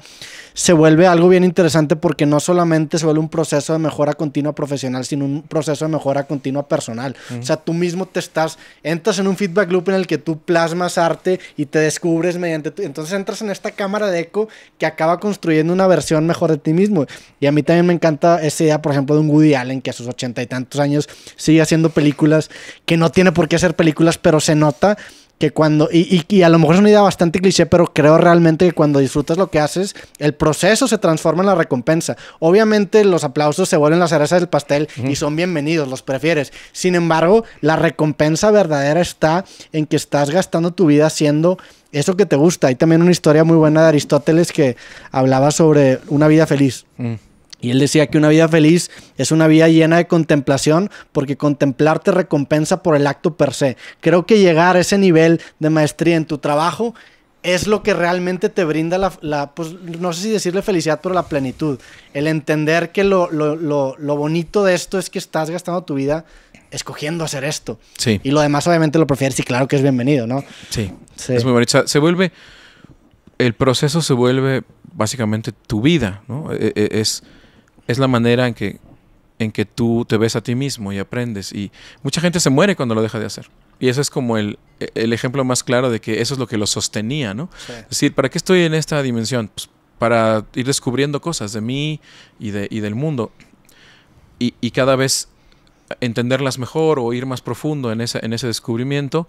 se vuelve algo bien interesante porque no solamente se vuelve un proceso de mejora continua profesional, sino un proceso de mejora continua personal. O sea, tú mismo te estás, entras en un feedback loop en el que tú plasmas arte y te descubres mediante, entonces entras en esta cámara de eco que acaba construyendo una versión mejor de ti mismo. Y a mí también me me encanta esa idea, por ejemplo, de un Woody Allen que a sus ochenta y tantos años sigue haciendo películas que no tiene por qué hacer películas, pero se nota que cuando, y, a lo mejor es una idea bastante cliché, pero creo realmente que cuando disfrutas lo que haces, el proceso se transforma en la recompensa. Obviamente los aplausos se vuelven las cerezas del pastel y son bienvenidos, los prefieres. Sin embargo, la recompensa verdadera está en que estás gastando tu vida haciendo eso que te gusta. Hay también una historia muy buena de Aristóteles que hablaba sobre una vida feliz. Mm. Y él decía que una vida feliz es una vida llena de contemplación porque contemplar te recompensa por el acto per se. Creo que llegar a ese nivel de maestría en tu trabajo es lo que realmente te brinda la, pues, no sé si decirle felicidad, pero la plenitud. El entender que lo, bonito de esto es que estás gastando tu vida escogiendo hacer esto. Sí. Y lo demás obviamente lo prefieres y claro que es bienvenido, ¿no? Sí. sí. Es muy bonito. Se vuelve, el proceso se vuelve básicamente tu vida, ¿no? E, e, es es la manera en que, en que tú te ves a ti mismo y aprendes. Y mucha gente se muere cuando lo deja de hacer. Y eso es como el, ejemplo más claro de que eso es lo que lo sostenía, ¿no? Es decir, ¿para qué estoy en esta dimensión? Pues para ir descubriendo cosas de mí y, de, y del mundo. Y, cada vez entenderlas mejor o ir más profundo en, ese en ese descubrimiento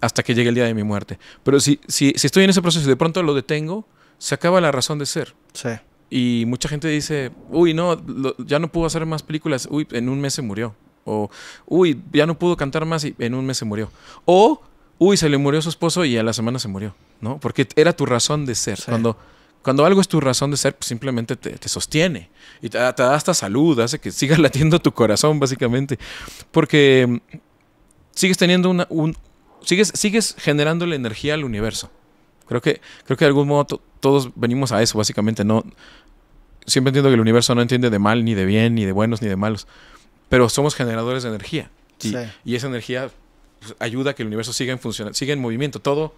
hasta que llegue el día de mi muerte. Pero si, si, si estoy en ese proceso y de pronto lo detengo, se acaba la razón de ser. Sí. Y mucha gente dice, uy, no, ya no pudo hacer más películas, uy, en un mes se murió. O, uy, ya no pudo cantar más y en un mes se murió. O, uy, se le murió su esposo y a la semana se murió, ¿no? Porque era tu razón de ser. Cuando, cuando algo es tu razón de ser, pues simplemente te, sostiene y te, da hasta salud, hace que siga latiendo tu corazón, básicamente. Porque mm, sigues teniendo una. Un, sigues, sigues la energía al universo. Creo que, creo que de algún modo todos venimos a eso, básicamente. No, siempre entiendo que el universo no entiende de mal, ni de bien, ni de buenos, ni de malos. Pero somos generadores de energía. Y, esa energía pues, ayuda a que el universo siga en siga en movimiento. Todo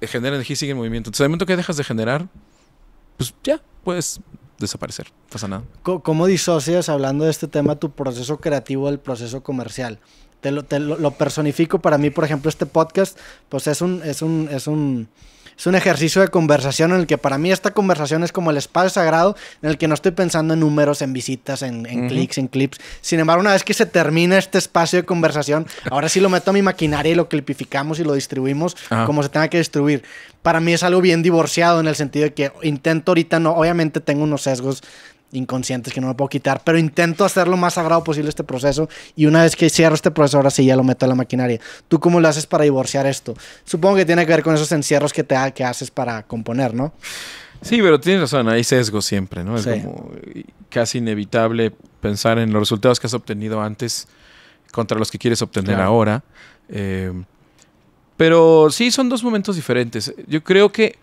eh, genera energía sigue en movimiento. Entonces, al momento que dejas de generar, pues ya, puedes desaparecer. No pasa nada. ¿Cómo disocias, hablando de este tema, tu proceso creativo del proceso comercial? Te lo, lo personifico para mí, por ejemplo, este podcast, pues es un, es un, es un es un ejercicio de conversación en el que para mí esta conversación es como el espacio sagrado en el que no estoy pensando en números, en visitas, en, clics, en clips. Sin embargo, una vez que se termina este espacio de conversación, ahora sí lo meto a mi maquinaria y lo clipificamos y lo distribuimos como se tenga que distribuir. Para mí es algo bien divorciado en el sentido de que intento ahorita, no, obviamente tengo unos sesgos inconscientes que no me puedo quitar, pero intento hacer lo más sagrado posible este proceso y una vez que cierro este proceso, ahora sí ya lo meto a la maquinaria. ¿Tú cómo lo haces para divorciar esto? Supongo que tiene que ver con esos encierros que, te, que haces para componer, ¿no? Sí, pero tienes razón, hay sesgo siempre, ¿no? Es como eh, casi inevitable pensar en los resultados que has obtenido antes contra los que quieres obtener ahora. Eh, pero sí, son dos momentos diferentes. Yo creo que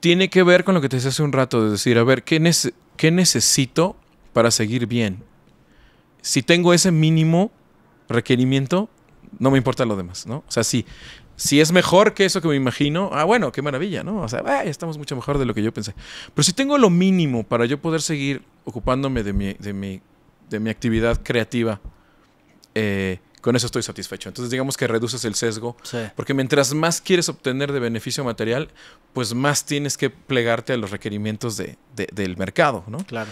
tiene que ver con lo que te decía hace un rato, de decir, a ver, ¿qué, necesito para seguir bien? Si tengo ese mínimo requerimiento, no me importa lo demás, ¿no? O sea, si, si es mejor que eso que me imagino, ah, bueno, qué maravilla, ¿no? O sea, estamos mucho mejor de lo que yo pensé. Pero si tengo lo mínimo para yo poder seguir ocupándome de mi, de mi, de mi actividad creativa, eh, con eso estoy satisfecho. Entonces digamos que reduces el sesgo, sí. porque mientras más quieres obtener de beneficio material, pues más tienes que plegarte a los requerimientos del mercado, ¿no? Claro.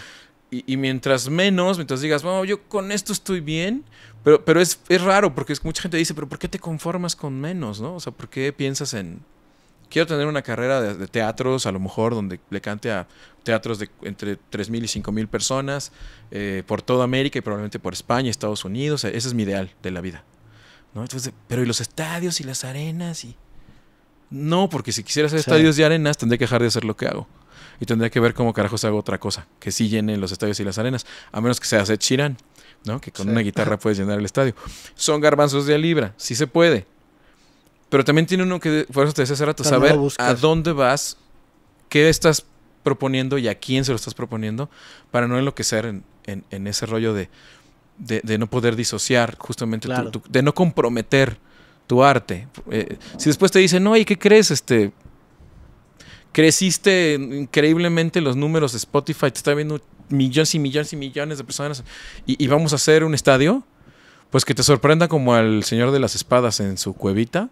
Y, mientras menos, mientras digas, bueno, yo con esto estoy bien, pero, pero es, raro, porque mucha gente dice, pero ¿por qué te conformas con menos, no? O sea, ¿por qué piensas en, quiero tener una carrera de, teatros, a lo mejor donde le cante a teatros de entre 3.000 y 5.000 personas eh, por toda América y probablemente por España, Estados Unidos. E, ese es mi ideal de la vida. ¿no? Entonces, pero ¿y los estadios y las arenas? y No, porque si quisiera hacer estadios y arenas, tendría que dejar de hacer lo que hago. Y tendría que ver cómo carajos hago otra cosa que sí llenen los estadios y las arenas, a menos que sea Seth chirán ¿no? que con una guitarra puedes llenar el estadio. Son garbanzos de libra, sí se puede, pero también tiene uno que, por eso te decía saber a dónde vas, qué estás proponiendo y a quién se lo estás proponiendo, para no enloquecer en, en, ese rollo de, de, no poder disociar justamente, de no comprometer tu arte. Eh, si después te dicen, no, ¿y qué crees? Este, creciste increíblemente los números de Spotify, te está viendo millones y millones y millones de personas y, vamos a hacer un estadio, pues que te sorprenda como al Señor de las Espadas en su cuevita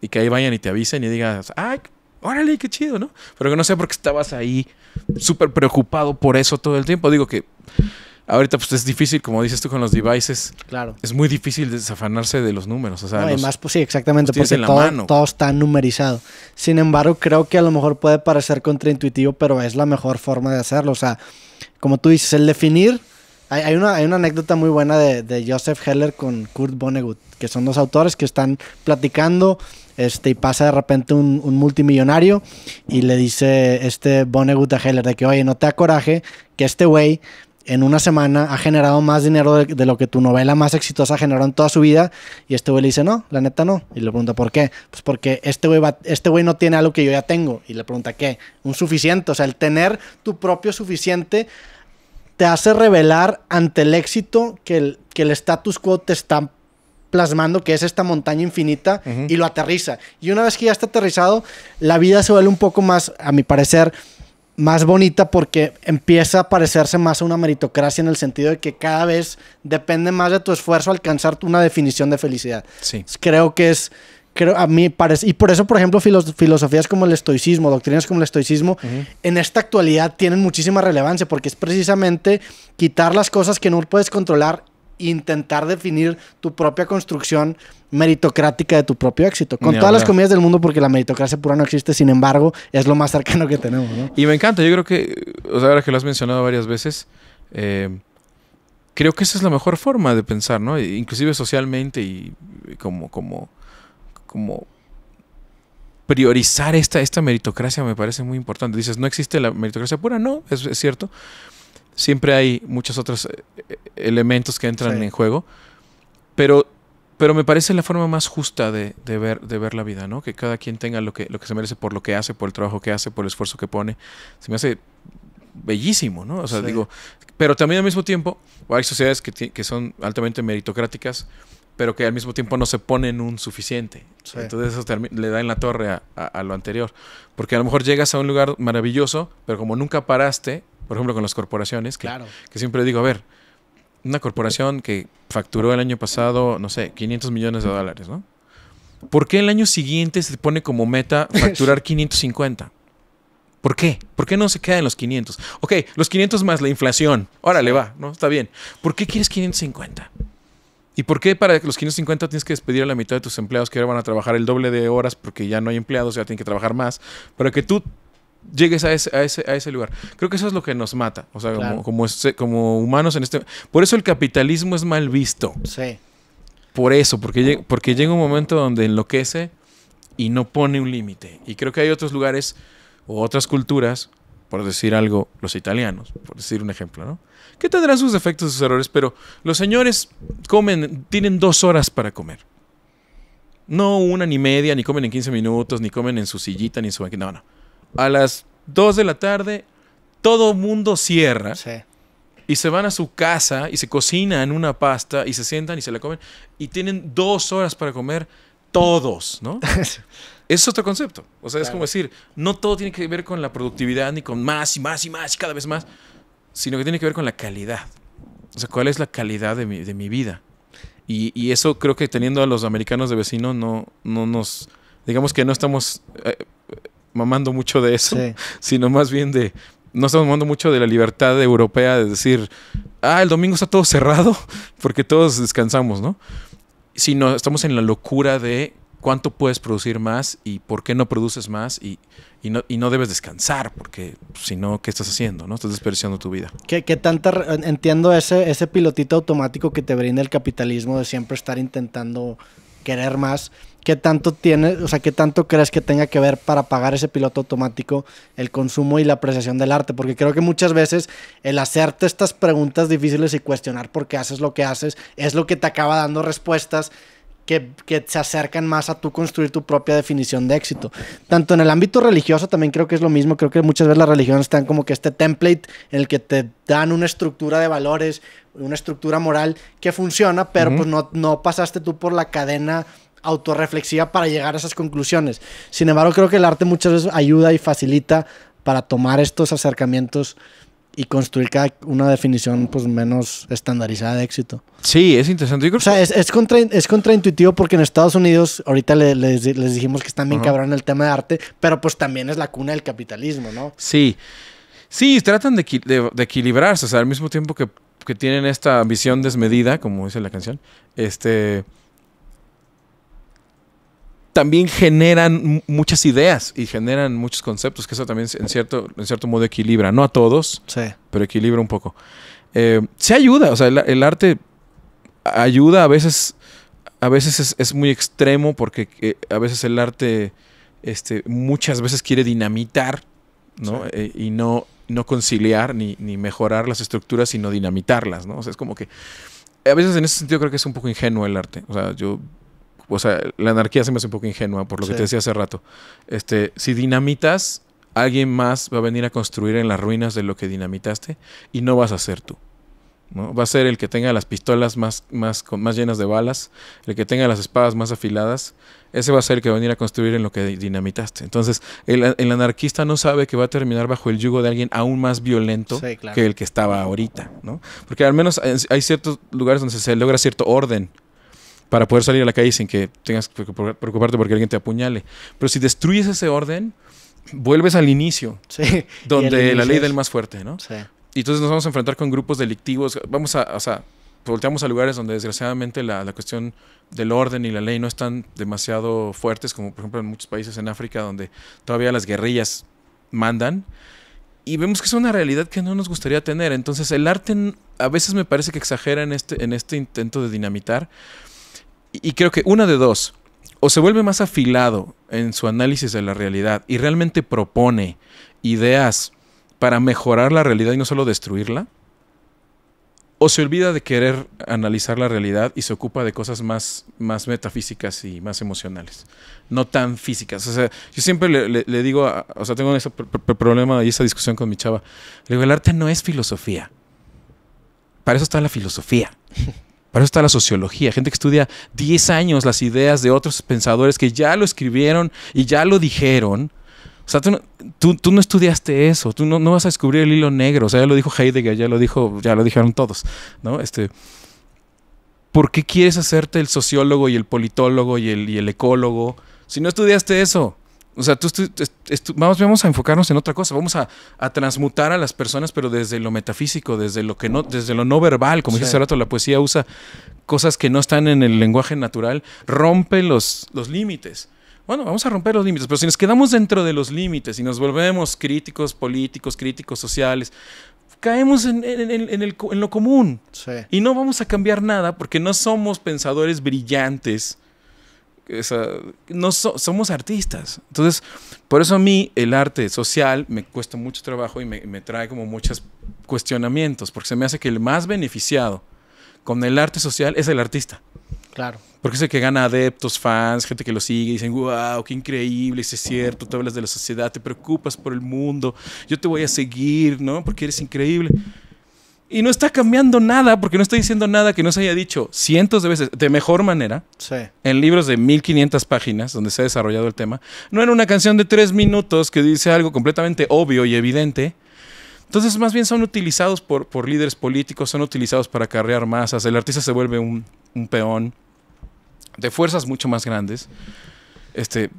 y que ahí vayan y te avisen y digas, ¡ay, órale, qué chido, ¿no? Pero que no sé porque estabas ahí súper preocupado por eso todo el tiempo. Digo que ahorita pues es difícil, como dices tú, con los devices. Claro. Es muy difícil desafanarse de los números. además, pues sí, exactamente, porque todo, todo está numerizado. Sin embargo, creo que a lo mejor puede parecer contraintuitivo, pero es la mejor forma de hacerlo. O sea, como tú dices, el definir hay, una, anécdota muy buena de, Joseph Heller con Kurt Vonnegut, que son dos autores que están platicando este, y pasa de repente un, multimillonario y le dice este Vonnegut a Heller de que, oye, no te da coraje que este güey en una semana ha generado más dinero de, lo que tu novela más exitosa generó en toda su vida. Y este güey le dice, no, la neta no. Y le pregunta, ¿por qué? Pues porque este güey, este güey no tiene algo que yo ya tengo. Y le pregunta, ¿qué? Un suficiente. O sea, el tener tu propio suficiente te hace revelar ante el éxito que el, que el status quo te está plasmando, que es esta montaña infinita, y lo aterriza. Y una vez que ya está aterrizado, la vida se vuelve un poco más, a mi parecer, más bonita porque empieza a parecerse más a una meritocracia en el sentido de que cada vez depende más de tu esfuerzo alcanzar una definición de felicidad. Sí. Creo que es a mí y por eso, por ejemplo, filosofías como el estoicismo, doctrinas como el estoicismo, en esta actualidad tienen muchísima relevancia porque es precisamente quitar las cosas que no puedes controlar e intentar definir tu propia construcción meritocrática de tu propio éxito. Con todas las comidas del mundo, porque la meritocracia pura no existe, sin embargo, es lo más cercano que tenemos. Y me encanta, yo creo que, o sea, ahora que lo has mencionado varias veces, eh, creo que esa es la mejor forma de pensar, ¿no? E inclusive socialmente y como, como como priorizar esta, esta meritocracia me parece muy importante. Dices, no existe la meritocracia pura, no, es, cierto. Siempre hay muchos otros eh, eh, elementos que entran en juego, pero, pero me parece la forma más justa de, ver, de ver la vida, ¿no? Que cada quien tenga lo que, lo que se merece por lo que hace, por el trabajo que hace, por el esfuerzo que pone. Se me hace bellísimo, ¿no? O sea, digo, pero también al mismo tiempo hay sociedades que, que son altamente meritocráticas pero que al mismo tiempo no se pone en un suficiente. Entonces eso le da en la torre a, lo anterior. Porque a lo mejor llegas a un lugar maravilloso, pero como nunca paraste, por ejemplo con las corporaciones, que, siempre digo, a ver, una corporación que facturó el año pasado, no sé, 500 millones de dólares, ¿no? ¿Por qué el año siguiente se pone como meta facturar 550? ¿Por qué? ¿Por qué no se queda en los 500? Ok, los 500 más la inflación. Órale, va, ¿no? Está bien. ¿Por qué quieres 550? ¿Y por qué para los 550 tienes que despedir a la mitad de tus empleados que ahora van a trabajar el doble de horas porque ya no hay empleados, ya tienen que trabajar más? Para que tú llegues a ese, a ese, lugar. Creo que eso es lo que nos mata, o sea, como, como, humanos en este... Por eso el capitalismo es mal visto. Sí. Por eso, porque, porque llega un momento donde enloquece y no pone un límite. Y creo que hay otros lugares o otras culturas por decir algo, los italianos, por decir un ejemplo, ¿no? Que tendrán sus defectos, sus errores, pero los señores comen, tienen dos horas para comer. No una ni media, ni comen en 15 minutos, ni comen en su sillita, ni en su banqueta. No, no. A las 2 de la tarde, todo mundo cierra. Y se van a su casa y se cocinan una pasta y se sientan y se la comen. Y tienen dos horas para comer todos, ¿no? es otro concepto. O sea, es como decir, no todo tiene que ver con la productividad ni con más y más y más y cada vez más, sino que tiene que ver con la calidad. O sea, cuál es la calidad de mi, vida. Y, eso creo que teniendo a los americanos de vecino no, no nos, digamos que no estamos eh, mamando mucho de eso, sino más bien de, no estamos mamando mucho de la libertad europea de decir, ah, el domingo está todo cerrado porque todos descansamos, ¿no? Sino estamos en la locura de cuánto puedes producir más y por qué no produces más y, no, y no, debes descansar, porque si no, ¿qué estás haciendo? ¿No? Estás desperdiciando tu vida. ¿Qué, qué tanta entiendo ese, ese pilotito automático que te brinda el capitalismo de siempre estar intentando querer más? ¿Qué tanto tiene, o sea, qué tanto crees que tenga que ver para pagar ese piloto automático el consumo y la apreciación del arte? Porque creo que muchas veces el hacerte estas preguntas difíciles y cuestionar por qué haces lo que haces es lo que te acaba dando respuestas que, se acercan más a tú construir tu propia definición de éxito. Tanto en el ámbito religioso también creo que es lo mismo, creo que muchas veces las religiones están como que este template en el que te dan una estructura de valores, una estructura moral que funciona, pero pues no, no pasaste tú por la cadena autorreflexiva para llegar a esas conclusiones. Sin embargo, creo que el arte muchas veces ayuda y facilita para tomar estos acercamientos y construir una definición pues menos estandarizada de éxito. Sí, es interesante. o sea, es, es, contra, es contraintuitivo porque en Estados Unidos, ahorita les, dijimos que están bien cabrón el tema de arte, pero pues también es la cuna del capitalismo, ¿no? Sí. Sí, tratan de, equilibrarse, o sea, al mismo tiempo que, que tienen esta visión desmedida, como dice la canción, este también generan muchas ideas y generan muchos conceptos, que eso también en cierto, en cierto modo equilibra, no a todos, pero equilibra un poco. Eh, se ayuda, o sea, el, arte ayuda a veces, a veces es, muy extremo porque eh, a veces el arte este, muchas veces quiere dinamitar ¿no? Eh, y no, no conciliar ni, ni, mejorar las estructuras, sino dinamitarlas, ¿no? O sea, es como que a veces en ese sentido creo que es un poco ingenuo el arte. O sea, yo o sea, la anarquía se me hace un poco ingenua, por lo que te decía hace rato. Este, si dinamitas, alguien más va a venir a construir en las ruinas de lo que dinamitaste y no vas a ser tú. ¿no? Va a ser el que tenga las pistolas más, más, más llenas de balas, el que tenga las espadas más afiladas, ese va a ser el que va a venir a construir en lo que dinamitaste. Entonces, el, anarquista no sabe que va a terminar bajo el yugo de alguien aún más violento que el que estaba ahorita, ¿no? Porque al menos hay ciertos lugares donde se logra cierto orden para poder salir a la calle sin que tengas que preocuparte porque alguien te apuñale. Pero si destruyes ese orden, vuelves al inicio, donde la ley del más fuerte, ¿no? Y entonces nos vamos a enfrentar con grupos delictivos, vamos a, o sea, volteamos a lugares donde desgraciadamente la, la, cuestión del orden y la ley no están demasiado fuertes, como por ejemplo en muchos países en África donde todavía las guerrillas mandan. Y vemos que es una realidad que no nos gustaría tener. Entonces el arte a veces me parece que exagera en este, en este intento de dinamitar, y creo que una de dos, o se vuelve más afilado en su análisis de la realidad y realmente propone ideas para mejorar la realidad y no solo destruirla, o se olvida de querer analizar la realidad y se ocupa de cosas más, más metafísicas y más emocionales, no tan físicas. O sea, yo siempre le, digo, o sea, tengo ese problema y esa discusión con mi chava, le digo, el arte no es filosofía, para eso está la filosofía. Para eso está la sociología, gente que estudia 10 años las ideas de otros pensadores que ya lo escribieron y ya lo dijeron. O sea, tú no, estudiaste eso, tú no, vas a descubrir el hilo negro. O sea, ya lo dijo Heidegger, ya lo, dijo, ya lo dijeron todos. ¿no? Este, ¿Por qué quieres hacerte el sociólogo y el politólogo y el, y el ecólogo si no estudiaste eso? O sea, tú, vamos, a enfocarnos en otra cosa, vamos a, transmutar a las personas, pero desde lo metafísico, desde lo que no, desde lo no verbal, como dije hace rato, la poesía usa cosas que no están en el lenguaje natural, rompe los, límites. Bueno, vamos a romper los límites, pero si nos quedamos dentro de los límites y nos volvemos críticos políticos, críticos sociales, caemos en, lo común. Y no vamos a cambiar nada porque no somos pensadores brillantes no somos artistas. Entonces, por eso a mí el arte social me cuesta mucho trabajo y me, trae como muchos cuestionamientos, porque se me hace que el más beneficiado con el arte social es el artista. Claro. Porque es que gana adeptos, fans, gente que lo sigue y dicen, wow, qué increíble, es cierto, te hablas de la sociedad, te preocupas por el mundo, yo te voy a seguir, ¿no? Porque eres increíble. Y no está cambiando nada porque no está diciendo nada que no se haya dicho cientos de veces de mejor manera en libros de 1500 páginas donde se ha desarrollado el tema, no era una canción de tres minutos que dice algo completamente obvio y evidente. Entonces, más bien son utilizados por, líderes políticos, son utilizados para carrear masas. El artista se vuelve un, peón de fuerzas mucho más grandes. Este,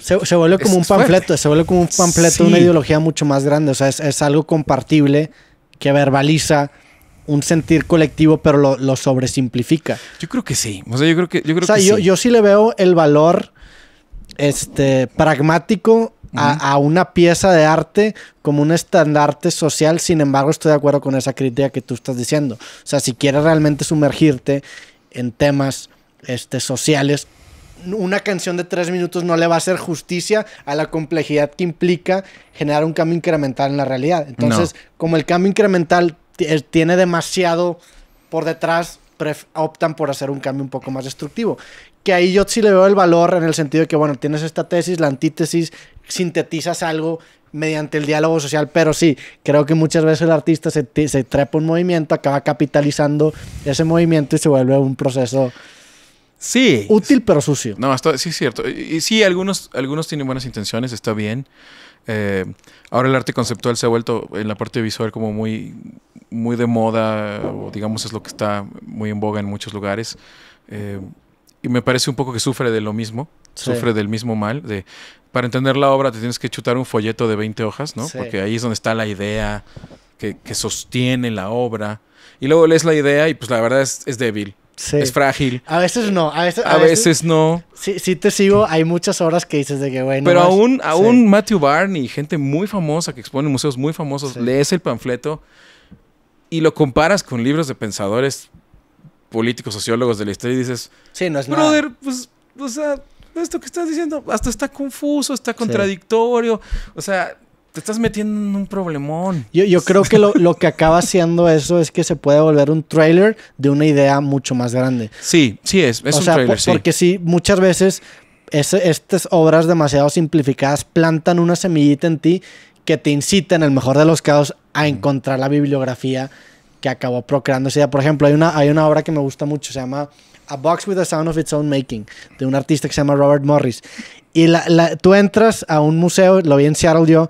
se, vuelve como un panfleto, se vuelve como un panfleto, una ideología mucho más grande. O sea, es, es algo compartible que verbaliza un sentir colectivo, pero lo, sobresimplifica. Yo creo que sí. O sea, yo creo que, yo sí. le veo el valor este, pragmático a, una pieza de arte como un estandarte social. Sin embargo, estoy de acuerdo con esa crítica que tú estás diciendo. O sea, si quieres realmente sumergirte en temas este, sociales, una canción de tres minutos no le va a hacer justicia a la complejidad que implica generar un cambio incremental en la realidad. Entonces, como el cambio incremental eh, tiene demasiado por detrás, optan por hacer un cambio un poco más destructivo. Que ahí yo sí le veo el valor en el sentido de que, bueno, tienes esta tesis, la antítesis, sintetizas algo mediante el diálogo social, pero sí, creo que muchas veces el artista se, se trepa un movimiento, acaba capitalizando ese movimiento y se vuelve un proceso Sí. Útil pero sucio. No, sí es cierto. Y, sí, algunos, algunos tienen buenas intenciones, está bien. Eh, ahora el arte conceptual se ha vuelto en la parte visual como muy, muy de moda, o digamos es lo que está muy en boga en muchos lugares. Eh, y me parece un poco que sufre de lo mismo, sufre del mismo mal. De, para entender la obra te tienes que chutar un folleto de 20 hojas, ¿no? Porque ahí es donde está la idea que, sostiene la obra. Y luego lees la idea y pues la verdad es débil. Es frágil. A veces no, a veces, no. Sí, sí te sigo, hay muchas horas que dices de que, bueno. Pero aún, aún Matthew Barney, gente muy famosa que expone en museos muy famosos, lees el panfleto y lo comparas con libros de pensadores políticos, sociólogos de la historia y dices, sí, no es brother, pues, o sea, esto que estás diciendo hasta está confuso, está contradictorio, o sea, estás metiendo un problemón. Yo, creo que lo, que acaba siendo eso es que se puede volver un trailer de una idea mucho más grande. Sí, sí es, es o un sea, trailer, Porque sí, muchas veces estas obras demasiado simplificadas plantan una semillita en ti que te incita, en el mejor de los casos, a mm. encontrar la bibliografía que acabó procreándose. Por ejemplo, hay una, hay una obra que me gusta mucho, se llama... A Box with a Sound of Its Own Making, de un artista que se llama Robert Morris. Y tú entras a un museo, lo vi en Seattle yo,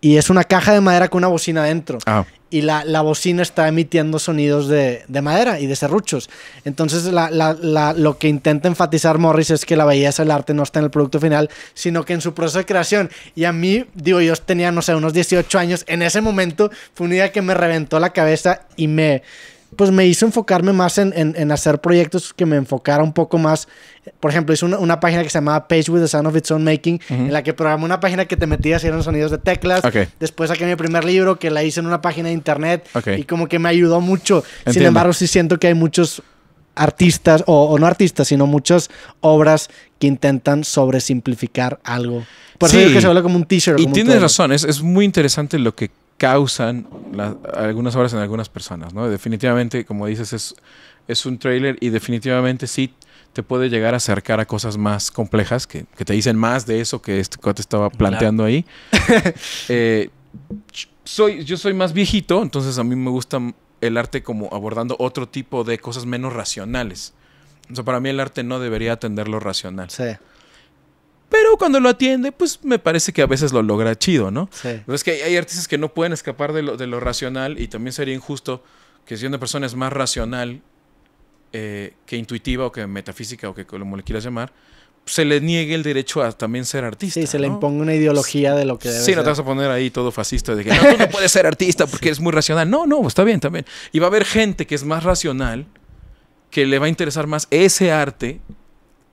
y es una caja de madera con una bocina dentro ah. Y la, la, bocina está emitiendo sonidos de, de madera y de serruchos. Entonces, lo que intenta enfatizar Morris es que la belleza del arte no está en el producto final, sino que en su proceso de creación. Y a mí, digo, yo tenía, no sé, unos 18 años. En ese momento fue una idea que me reventó la cabeza y me pues me hizo enfocarme más en, en, hacer proyectos que me enfocara un poco más. Por ejemplo, hice una, una página que se llamaba Page with the Sound of Its Own Making, en la que programé una página que te metías y eran sonidos de teclas. Después saqué mi primer libro que la hice en una página de internet y como que me ayudó mucho. Sin embargo, sí siento que hay muchos artistas, o, no artistas, sino muchas obras que intentan sobresimplificar algo. Por eso que se habla como un t-shirt. Y tienes razón, es, es muy interesante lo que causan algunas obras en algunas personas, ¿no? Definitivamente, como dices, es, un trailer y definitivamente sí te puede llegar a acercar a cosas más complejas, que, te dicen más de eso que te este estaba planteando ahí. Eh, soy, yo soy más viejito, entonces a mí me gusta el arte como abordando otro tipo de cosas menos racionales. O para mí el arte no debería atender lo racional. Sí. Pero cuando lo atiende, pues me parece que a veces lo logra chido, ¿no? Sí. Pero es que hay, artistas que no pueden escapar de lo, racional y también sería injusto que si una persona es más racional eh, que intuitiva o que metafísica o que como le quieras llamar, se le niegue el derecho a también ser artista. Sí, se le imponga una ideología de lo que debe Sí, no te vas a poner ahí todo fascista de que no, tú no puedes ser artista porque es muy racional. No, no, está bien, también. Y va a haber gente que es más racional, que le va a interesar más ese arte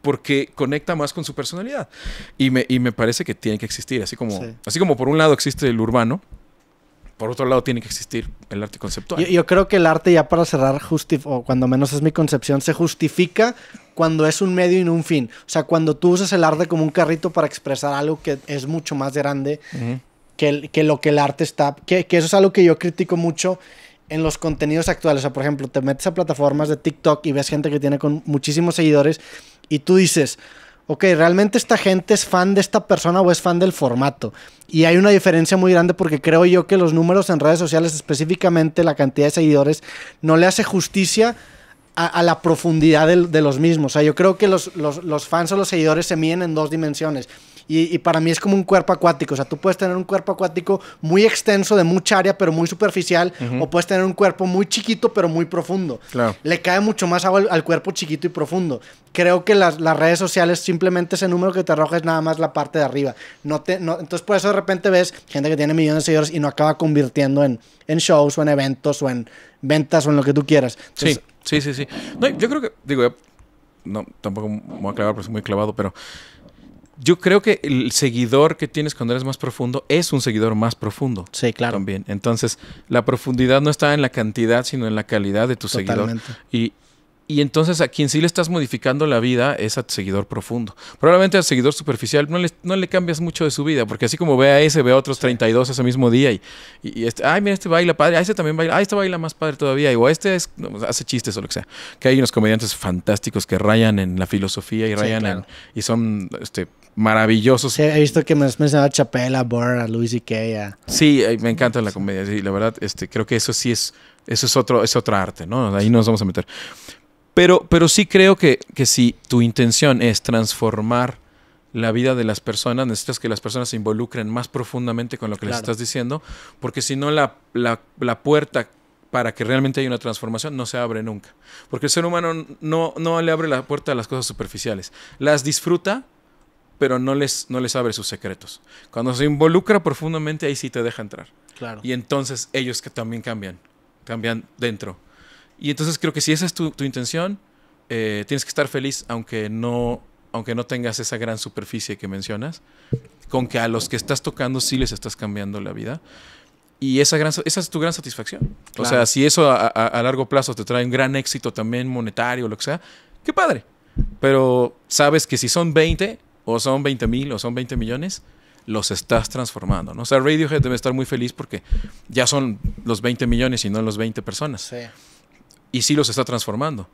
porque conecta más con su personalidad. Y me, y me parece que tiene que existir, así como, así como por un lado existe el urbano, por otro lado tiene que existir el arte conceptual. Yo, yo creo que el arte ya para cerrar, o cuando menos es mi concepción, se justifica cuando es un medio y no un fin. O sea, cuando tú usas el arte como un carrito para expresar algo que es mucho más grande que, que, lo que el arte está, que, que eso es algo que yo critico mucho en los contenidos actuales. O sea, por ejemplo, te metes a plataformas de TikTok y ves gente que tiene con muchísimos seguidores y tú dices, ok, realmente esta gente es fan de esta persona o es fan del formato. Y hay una diferencia muy grande porque creo yo que los números en redes sociales, específicamente la cantidad de seguidores, no le hace justicia a, la profundidad de, los mismos. O sea, yo creo que los, los fans o los seguidores se miden en dos dimensiones y, para mí es como un cuerpo acuático. O sea, tú puedes tener un cuerpo acuático muy extenso, de mucha área, pero muy superficial. O puedes tener un cuerpo muy chiquito, pero muy profundo. Le cae mucho más agua al, cuerpo chiquito y profundo. Creo que las, redes sociales, simplemente ese número que te arroja es nada más la parte de arriba. No te, no, entonces, por eso de repente ves gente que tiene millones de seguidores y no acaba convirtiendo en, en shows o en eventos o en ventas o en lo que tú quieras. sí, sí, sí, sí. yo creo que, digo, no, tampoco me voy a clavar, porque soy muy clavado, pero yo creo que el seguidor que tienes cuando eres más profundo es un seguidor más profundo. Sí, claro. También. Entonces, la profundidad no está en la cantidad, sino en la calidad de tu seguidor. Y, y entonces a quien sí le estás modificando la vida es a tu seguidor profundo. Probablemente al seguidor superficial no le, no le cambias mucho de su vida, porque así como ve a ese, ve a otros 32 ese mismo día y, y, este, ay, mira, este baila padre, a este también baila, a este baila más padre todavía, y, o este pues, hace chistes o lo que sea. Que hay unos comediantes fantásticos que rayan en la filosofía y rayan en, y son este, maravillosos. he visto que me has mencionado a Chapela, a Burr, a Luis y Keya. Sí, eh, me encanta la comedia. Sí, la verdad, este, creo que eso sí es, eso es otro, es otra arte, ¿no? Ahí nos vamos a meter. Pero, pero sí creo que, que si tu intención es transformar la vida de las personas, necesitas que las personas se involucren más profundamente con lo que les estás diciendo, porque si no la, la, la puerta para que realmente haya una transformación no se abre nunca. Porque el ser humano no, no le abre la puerta a las cosas superficiales. Las disfruta, pero no les, no les abre sus secretos. Cuando se involucra profundamente, ahí sí te deja entrar. Claro. Y entonces ellos que también cambian, cambian dentro. Y entonces creo que si esa es tu, intención, eh, tienes que estar feliz aunque no, aunque no tengas esa gran superficie que mencionas, con que a los que estás tocando sí les estás cambiando la vida. Y esa, gran, esa es tu gran satisfacción. O sea, si eso a, a, largo plazo te trae un gran éxito también monetario, lo que sea, qué padre. Pero sabes que si son 20, o son 20 mil o son 20 millones, los estás transformando. ¿no? O sea, Radiohead debe estar muy feliz porque ya son los 20 millones y no los 20 personas. Sí. Y sí los está transformando.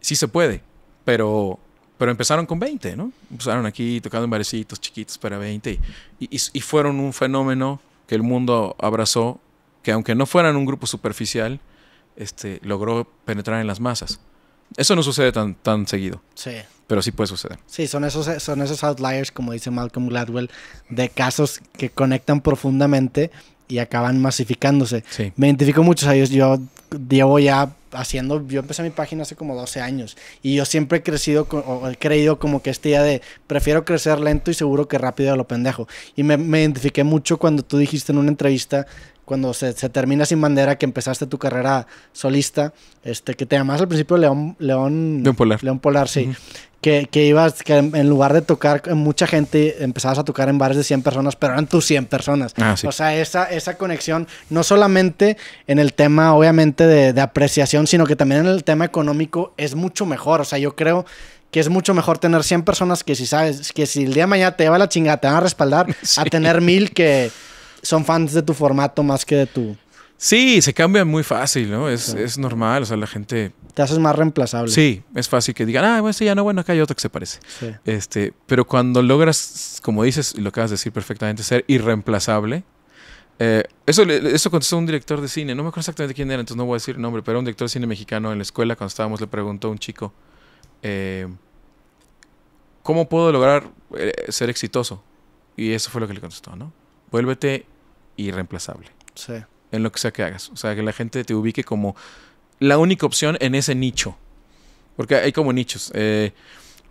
Sí se puede, pero, pero empezaron con 20, ¿no? Empezaron aquí tocando en barecitos chiquitos para 20 y, fueron un fenómeno que el mundo abrazó, que aunque no fueran un grupo superficial, este, logró penetrar en las masas. Eso no sucede tan, tan seguido. Sí pero sí puede suceder. Sí, son esos, son esos outliers, como dice Malcolm Gladwell, de casos que conectan profundamente y acaban masificándose. Sí. Me identifico muchos a ellos. Yo llevo ya haciendo, yo empecé mi página hace como 12 años y yo siempre he crecido o he creído como que este idea de prefiero crecer lento y seguro que rápido a lo pendejo. Y me, me identifiqué mucho cuando tú dijiste en una entrevista cuando se, termina sin bandera, que empezaste tu carrera solista, este, que te llamas al principio León, León, Polar. León Polar, sí. que, que, ibas, que en lugar de tocar en mucha gente, empezabas a tocar en bares de 100 personas, pero eran tus 100 personas. Ah, sí. O sea, esa, esa conexión, no solamente en el tema, obviamente, de, apreciación, sino que también en el tema económico es mucho mejor. O sea, yo creo que es mucho mejor tener 100 personas que si sabes que si el día de mañana te va la chingada, te van a respaldar, a tener mil que son fans de tu formato más que de tu. Sí, se cambian muy fácil, ¿no? Es, normal, o sea, la gente... Te haces más reemplazable. Sí, es fácil que digan, ah, bueno, este ya no, bueno, acá hay otro que se parece. Este, pero cuando logras, como dices, y lo acabas de decir perfectamente, ser irreemplazable, eh, eso, eso contestó un director de cine, no me acuerdo exactamente quién era, entonces no voy a decir el nombre, pero un director de cine mexicano en la escuela, cuando estábamos, le preguntó a un chico, eh, ¿cómo puedo lograr eh, ser exitoso? Y eso fue lo que le contestó, ¿no? vuélvete irreemplazable. Sí. En lo que sea que hagas. O sea, que la gente te ubique como la única opción en ese nicho. Porque hay como nichos. Eh,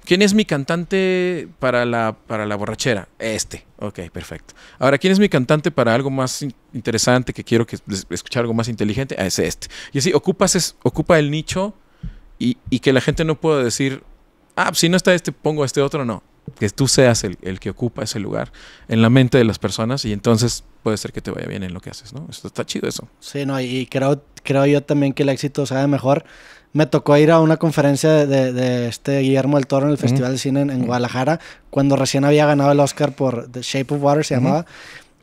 ¿Quién es mi cantante para la, para la borrachera? Este. Ok, perfecto. Ahora, ¿quién es mi cantante para algo más interesante que quiero que, escuchar algo más inteligente? Ah, es este. Y así, ocupas es, ocupa el nicho y, y que la gente no pueda decir, ah, pues si no está este, pongo este otro, no que tú seas el, el, que ocupa ese lugar en la mente de las personas y entonces puede ser que te vaya bien en lo que haces, ¿no? Esto está chido eso. Sí, no, y creo, creo yo también que el éxito sabe mejor. Me tocó ir a una conferencia de, de, este Guillermo del Toro en el Festival de Cine en, Guadalajara, cuando recién había ganado el Oscar por The Shape of Water, se llamaba.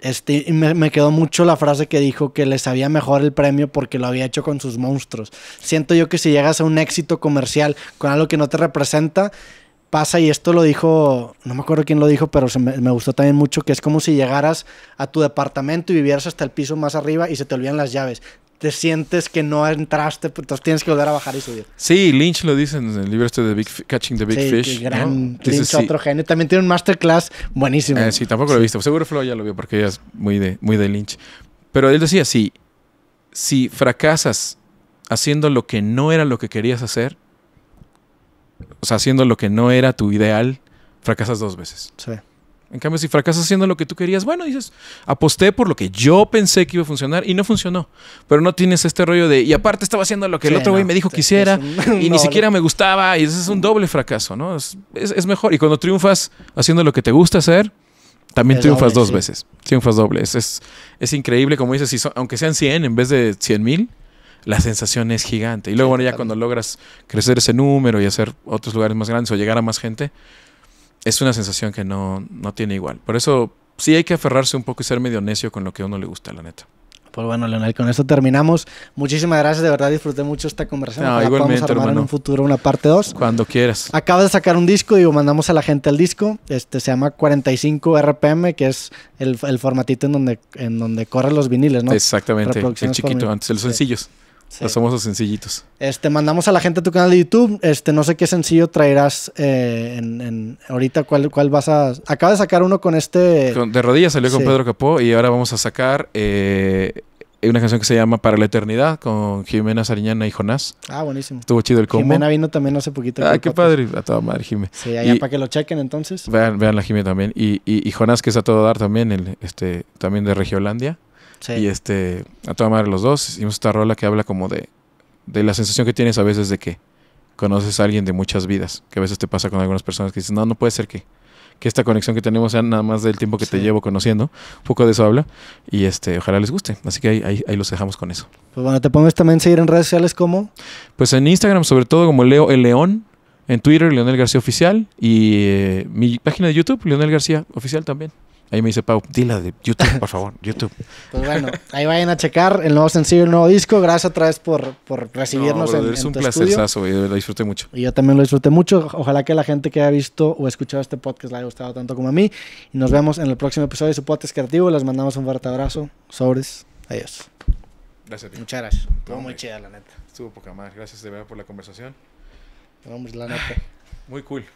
Este, me, me, quedó mucho la frase que dijo que le sabía mejor el premio porque lo había hecho con sus monstruos. Siento yo que si llegas a un éxito comercial con algo que no te representa, pasa, y esto lo dijo, no me acuerdo quién lo dijo, pero me, gustó también mucho, que es como si llegaras a tu departamento y vivieras hasta el piso más arriba y se te olvidan las llaves. Te sientes que no entraste, pues, entonces tienes que volver a bajar y subir. Sí, Lynch lo dice en el libro este de Catching the Big Fish. Gran otro También tiene un masterclass buenísimo. Eh, sí, tampoco lo he visto. Seguro Flo ya lo vio porque ella es muy de, muy de Lynch. Pero él decía, sí, si fracasas haciendo lo que no era lo que querías hacer, haciendo lo que no era tu ideal, fracasas dos veces. Sí. En cambio, si fracasas haciendo lo que tú querías, bueno, dices, aposté por lo que yo pensé que iba a funcionar y no funcionó. Pero no tienes este rollo de, y aparte estaba haciendo lo que el otro güey me dijo que hiciera y ni siquiera me gustaba. Y ese es un doble fracaso, ¿no? Es, mejor. Y cuando triunfas haciendo lo que te gusta hacer, también triunfas dos veces. Triunfas doble. Es, es, increíble, como dices, aunque sean 100 en vez de 100 mil la sensación es gigante. Y luego, bueno, ya cuando logras crecer ese número y hacer otros lugares más grandes o llegar a más gente, es una sensación que no, no tiene igual. Por eso sí hay que aferrarse un poco y ser medio necio con lo que a uno le gusta, la neta. Pues bueno, Leonel, con esto terminamos. Muchísimas gracias, de verdad disfruté mucho esta conversación. No, vamos armar en un futuro una parte 2. Cuando quieras. Acabas de sacar un disco y mandamos a la gente el disco. Este se llama 45 RPM, que es el, el formatito en donde, en donde corren los viniles, ¿no? Exactamente, el chiquito, antes de los sencillos los somos los sencillitos. Este, mandamos a la gente a tu canal de YouTube. Este, no sé qué sencillo traerás eh, ahorita. ¿cuál, ¿Cuál vas a...? Acaba de sacar uno con este... de rodillas salió con Pedro Capó y ahora vamos a sacar eh, una canción que se llama Para la Eternidad con Jimena Sariñana y Jonás. Ah, buenísimo. Estuvo chido el combo. Jimena vino también hace poquito. Ah, qué padre. A toda madre, Jimena. Sí, allá para que lo chequen entonces. Vean, vean la Jimena también. Y, y, Jonás, que es a todo dar también, el, este, también de Regiolandia. Y este, a toda madre los dos, hicimos esta rola que habla como de, la sensación que tienes a veces de que conoces a alguien de muchas vidas, que a veces te pasa con algunas personas que dices, no, no puede ser que, esta conexión que tenemos sea nada más del tiempo que te llevo conociendo. Un poco de eso habla y este, ojalá les guste. Así que ahí, los dejamos con eso. Pues bueno, te pones también a seguir en redes sociales como... Pues en Instagram sobre todo como Leo el León, en Twitter Leonel García Oficial y eh, mi página de YouTube Leonel García Oficial también. Ahí me dice Pau, dila de YouTube, por favor, YouTube. Pues bueno, ahí vayan a checar el nuevo sencillo, el nuevo disco. Gracias otra vez por, por recibirnos en el en, Es un placerazo Lo disfruté mucho. Y yo también lo disfruté mucho. Ojalá que la gente que haya visto o escuchado este podcast le haya gustado tanto como a mí. Y nos vemos en el próximo episodio de su podcast creativo. Les mandamos un fuerte abrazo. Sobres. Adiós. Gracias, a ti. Muchas gracias. Estuvo muy chida, la neta. Estuvo poca más. Gracias de verdad por la conversación. Vamos, la neta. Muy cool.